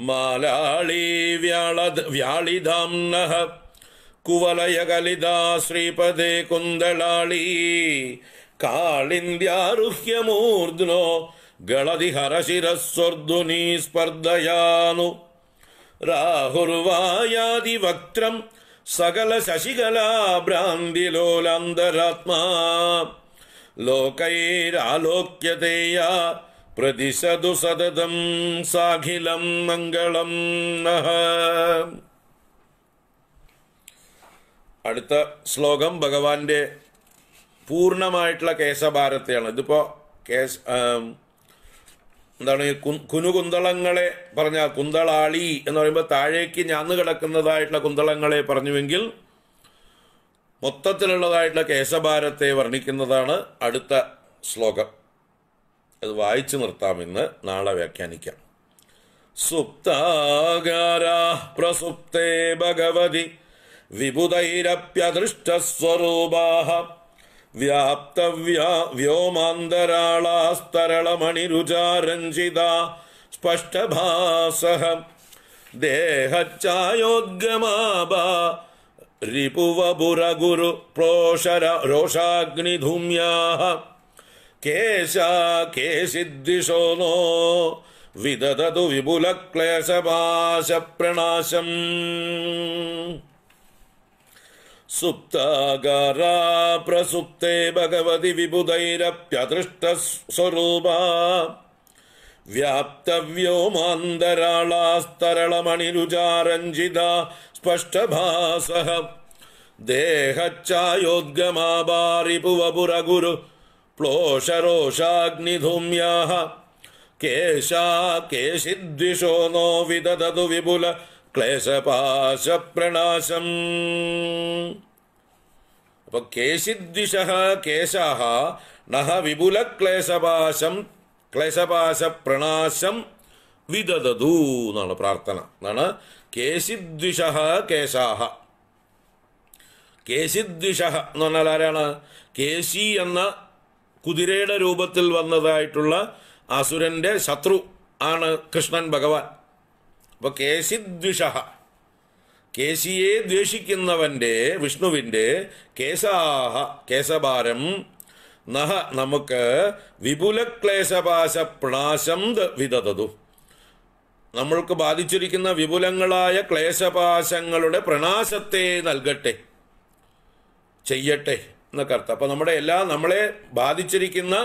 Speaker 1: മാലാളി വ്യാളിതാം വ്യാളിതാംനഹ കുവലയകലിതാ ശ്രീപദേ കുന്തളാളി കാളിന്ദ്യാരുഹ്യമൂർധ്നോ ഗളതിഹരശിരസ്വർധുനീ സ്പർദ്ധയാനു രാഹുർവായാതിവക്ത്രം സകല ശശികലാഭ്രാന്തിലോലാന്തരാത്മാ ലോകൈരാലോക്യതേയ പ്രതിശതു സതതം സാഖിലം മംഗളം നഹ അടുത്ത ശ്ലോകം ഭഗവാന്റെ പൂർണ്ണമായിട്ടുള്ള കേശഭാരത്തെയാണ് ഇതിപ്പോ കേശ എന്താണ് കുനുകുന്തളങ്ങളെ പറഞ്ഞ കുന്തളാളി എന്ന് പറയുമ്പോൾ താഴേക്ക് ഞാന്ന് കിടക്കുന്നതായിട്ടുള്ള കുന്തളങ്ങളെ പറഞ്ഞുവെങ്കിൽ മൊത്തത്തിലുള്ളതായിട്ടുള്ള കേശഭാരത്തെ വർണ്ണിക്കുന്നതാണ് അടുത്ത ശ്ലോകം അത് വായിച്ചു നിർത്താമെന്ന് നാളെ വ്യാഖ്യാനിക്കാം സുപ്താകാരാ പ്രസുപ്തേ ഭഗവതി വിബുധൈരപ്യദൃഷ്ടസ്വരൂപാഹ व्याप्तव्या व्योमान्तराळास्तरल स्पष्टभासः देहच्चायोद्गमाबा रिपुवपुरगुरु प्रोषर रोषाग्निधूम्याः केशा केशिद्दिशो नो विदधतु विपुलक्लेशपाशप्रणाशम् सुप्तागारा प्रसुप्ते भगवति विबुधैरप्यदृष्ट स्वरूपा व्याप्तव्यो स्पष्टभासः देहच्चायोद्गमाबारिपुवपुरगुरु प्लोषरोषाग्निधूम्याः केशा केशिद्विषो नो विदधतु विपुल ക്ലേശപാശപ്രണാശം അപ്പോൾ കേശിദ്വിഷ കേശ നഹ വിപുല ക്ലേശപാശം ക്ലേശപാശ പ്രണാശം വിദതതു എന്നാണ് പ്രാർത്ഥന എന്നാണ് കേശിദ്വിഷ കേശാഹ കേശിദ്വിഷ എന്ന് പറഞ്ഞാൽ ആരാണ് കേശി എന്ന കുതിരയുടെ രൂപത്തിൽ വന്നതായിട്ടുള്ള അസുരന്റെ ശത്രു ആണ് കൃഷ്ണൻ ഭഗവാൻ അപ്പോൾ ദ്വിഷ കേശിയെ ദ്വേഷിക്കുന്നവൻ്റെ വിഷ്ണുവിൻ്റെ കേശാഹ കേശഭാരം നഹ നമുക്ക് വിപുലക്ലേശപാശ പ്രണാശം വിതതതു നമ്മൾക്ക് ബാധിച്ചിരിക്കുന്ന വിപുലങ്ങളായ ക്ലേശപാശങ്ങളുടെ പ്രണാശത്തെ നൽകട്ടെ ചെയ്യട്ടെ എന്നൊക്കെ അർത്ഥം അപ്പം നമ്മുടെ എല്ലാ നമ്മളെ ബാധിച്ചിരിക്കുന്ന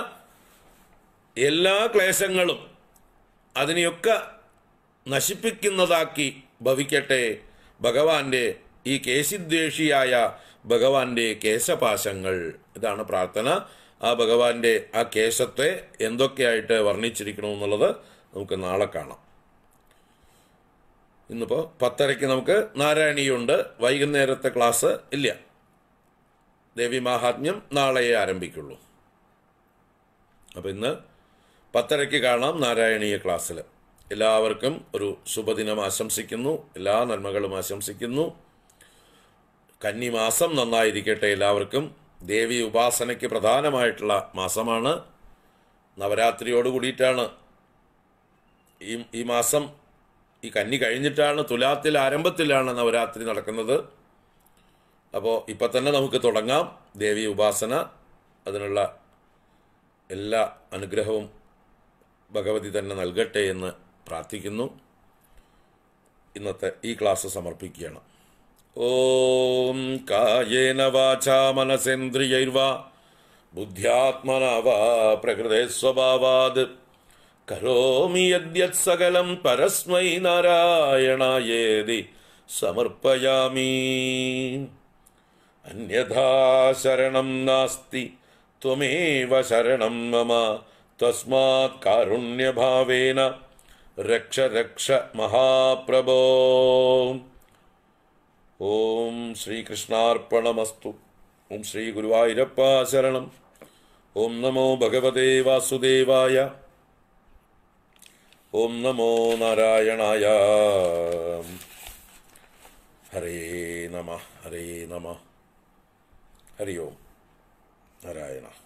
Speaker 1: എല്ലാ ക്ലേശങ്ങളും അതിനെയൊക്കെ നശിപ്പിക്കുന്നതാക്കി ഭവിക്കട്ടെ ഭഗവാന്റെ ഈ കേശിദ്വേഷിയായ ഭഗവാന്റെ കേശപാശങ്ങൾ ഇതാണ് പ്രാർത്ഥന ആ ഭഗവാന്റെ ആ കേശത്തെ എന്തൊക്കെയായിട്ട് എന്നുള്ളത് നമുക്ക് നാളെ കാണാം ഇന്നിപ്പോൾ പത്തരയ്ക്ക് നമുക്ക് നാരായണീയുണ്ട് വൈകുന്നേരത്തെ ക്ലാസ് ഇല്ല ദേവി മാഹാത്മ്യം നാളെയേ ആരംഭിക്കുള്ളൂ അപ്പോൾ ഇന്ന് പത്തരയ്ക്ക് കാണാം നാരായണീയ ക്ലാസ്സിൽ എല്ലാവർക്കും ഒരു ശുഭദിനം ആശംസിക്കുന്നു എല്ലാ നന്മകളും ആശംസിക്കുന്നു കന്നി മാസം നന്നായിരിക്കട്ടെ എല്ലാവർക്കും ദേവി ഉപാസനയ്ക്ക് പ്രധാനമായിട്ടുള്ള മാസമാണ് നവരാത്രിയോട് കൂടിയിട്ടാണ് ഈ ഈ മാസം ഈ കന്നി കഴിഞ്ഞിട്ടാണ് തുലാത്തിൽ ആരംഭത്തിലാണ് നവരാത്രി നടക്കുന്നത് അപ്പോൾ ഇപ്പം തന്നെ നമുക്ക് തുടങ്ങാം ദേവി ഉപാസന അതിനുള്ള എല്ലാ അനുഗ്രഹവും ഭഗവതി തന്നെ നൽകട്ടെ എന്ന് പ്രാർത്ഥിക്കുന്നു ഇന്നത്തെ ഈ ക്ലാസ് സമർപ്പിക്കുകയാണ് ഓം കായേന വാചാ മനസേന്ദ്രിയൈർവ വാ പ്രകൃതേ സ്വഭാവാത് കരോമി യദ്യത് സകലം പരസ്മൈ നാരായണായേതി സമർപ്പയാമി അന്യഥാ ശരണം നാസ്തി त्वमेव ശരണം മമ तस्मात् कारुण्यभावेन രക്ഷ രക്ഷ മഹാപ്രഭോ ഓം ശ്രീകൃഷ്ണാർപ്പണമസ്തു ഓം ശ്രീ ഗുരുവായൂരപ്പ ശരണം ഓം നമോ ഭഗവതേ വാസുദേവായ ഓം നമോ നാരായണായ ഹരേ നമ ഹരേ നമ ഹരി ഓം നാരായണ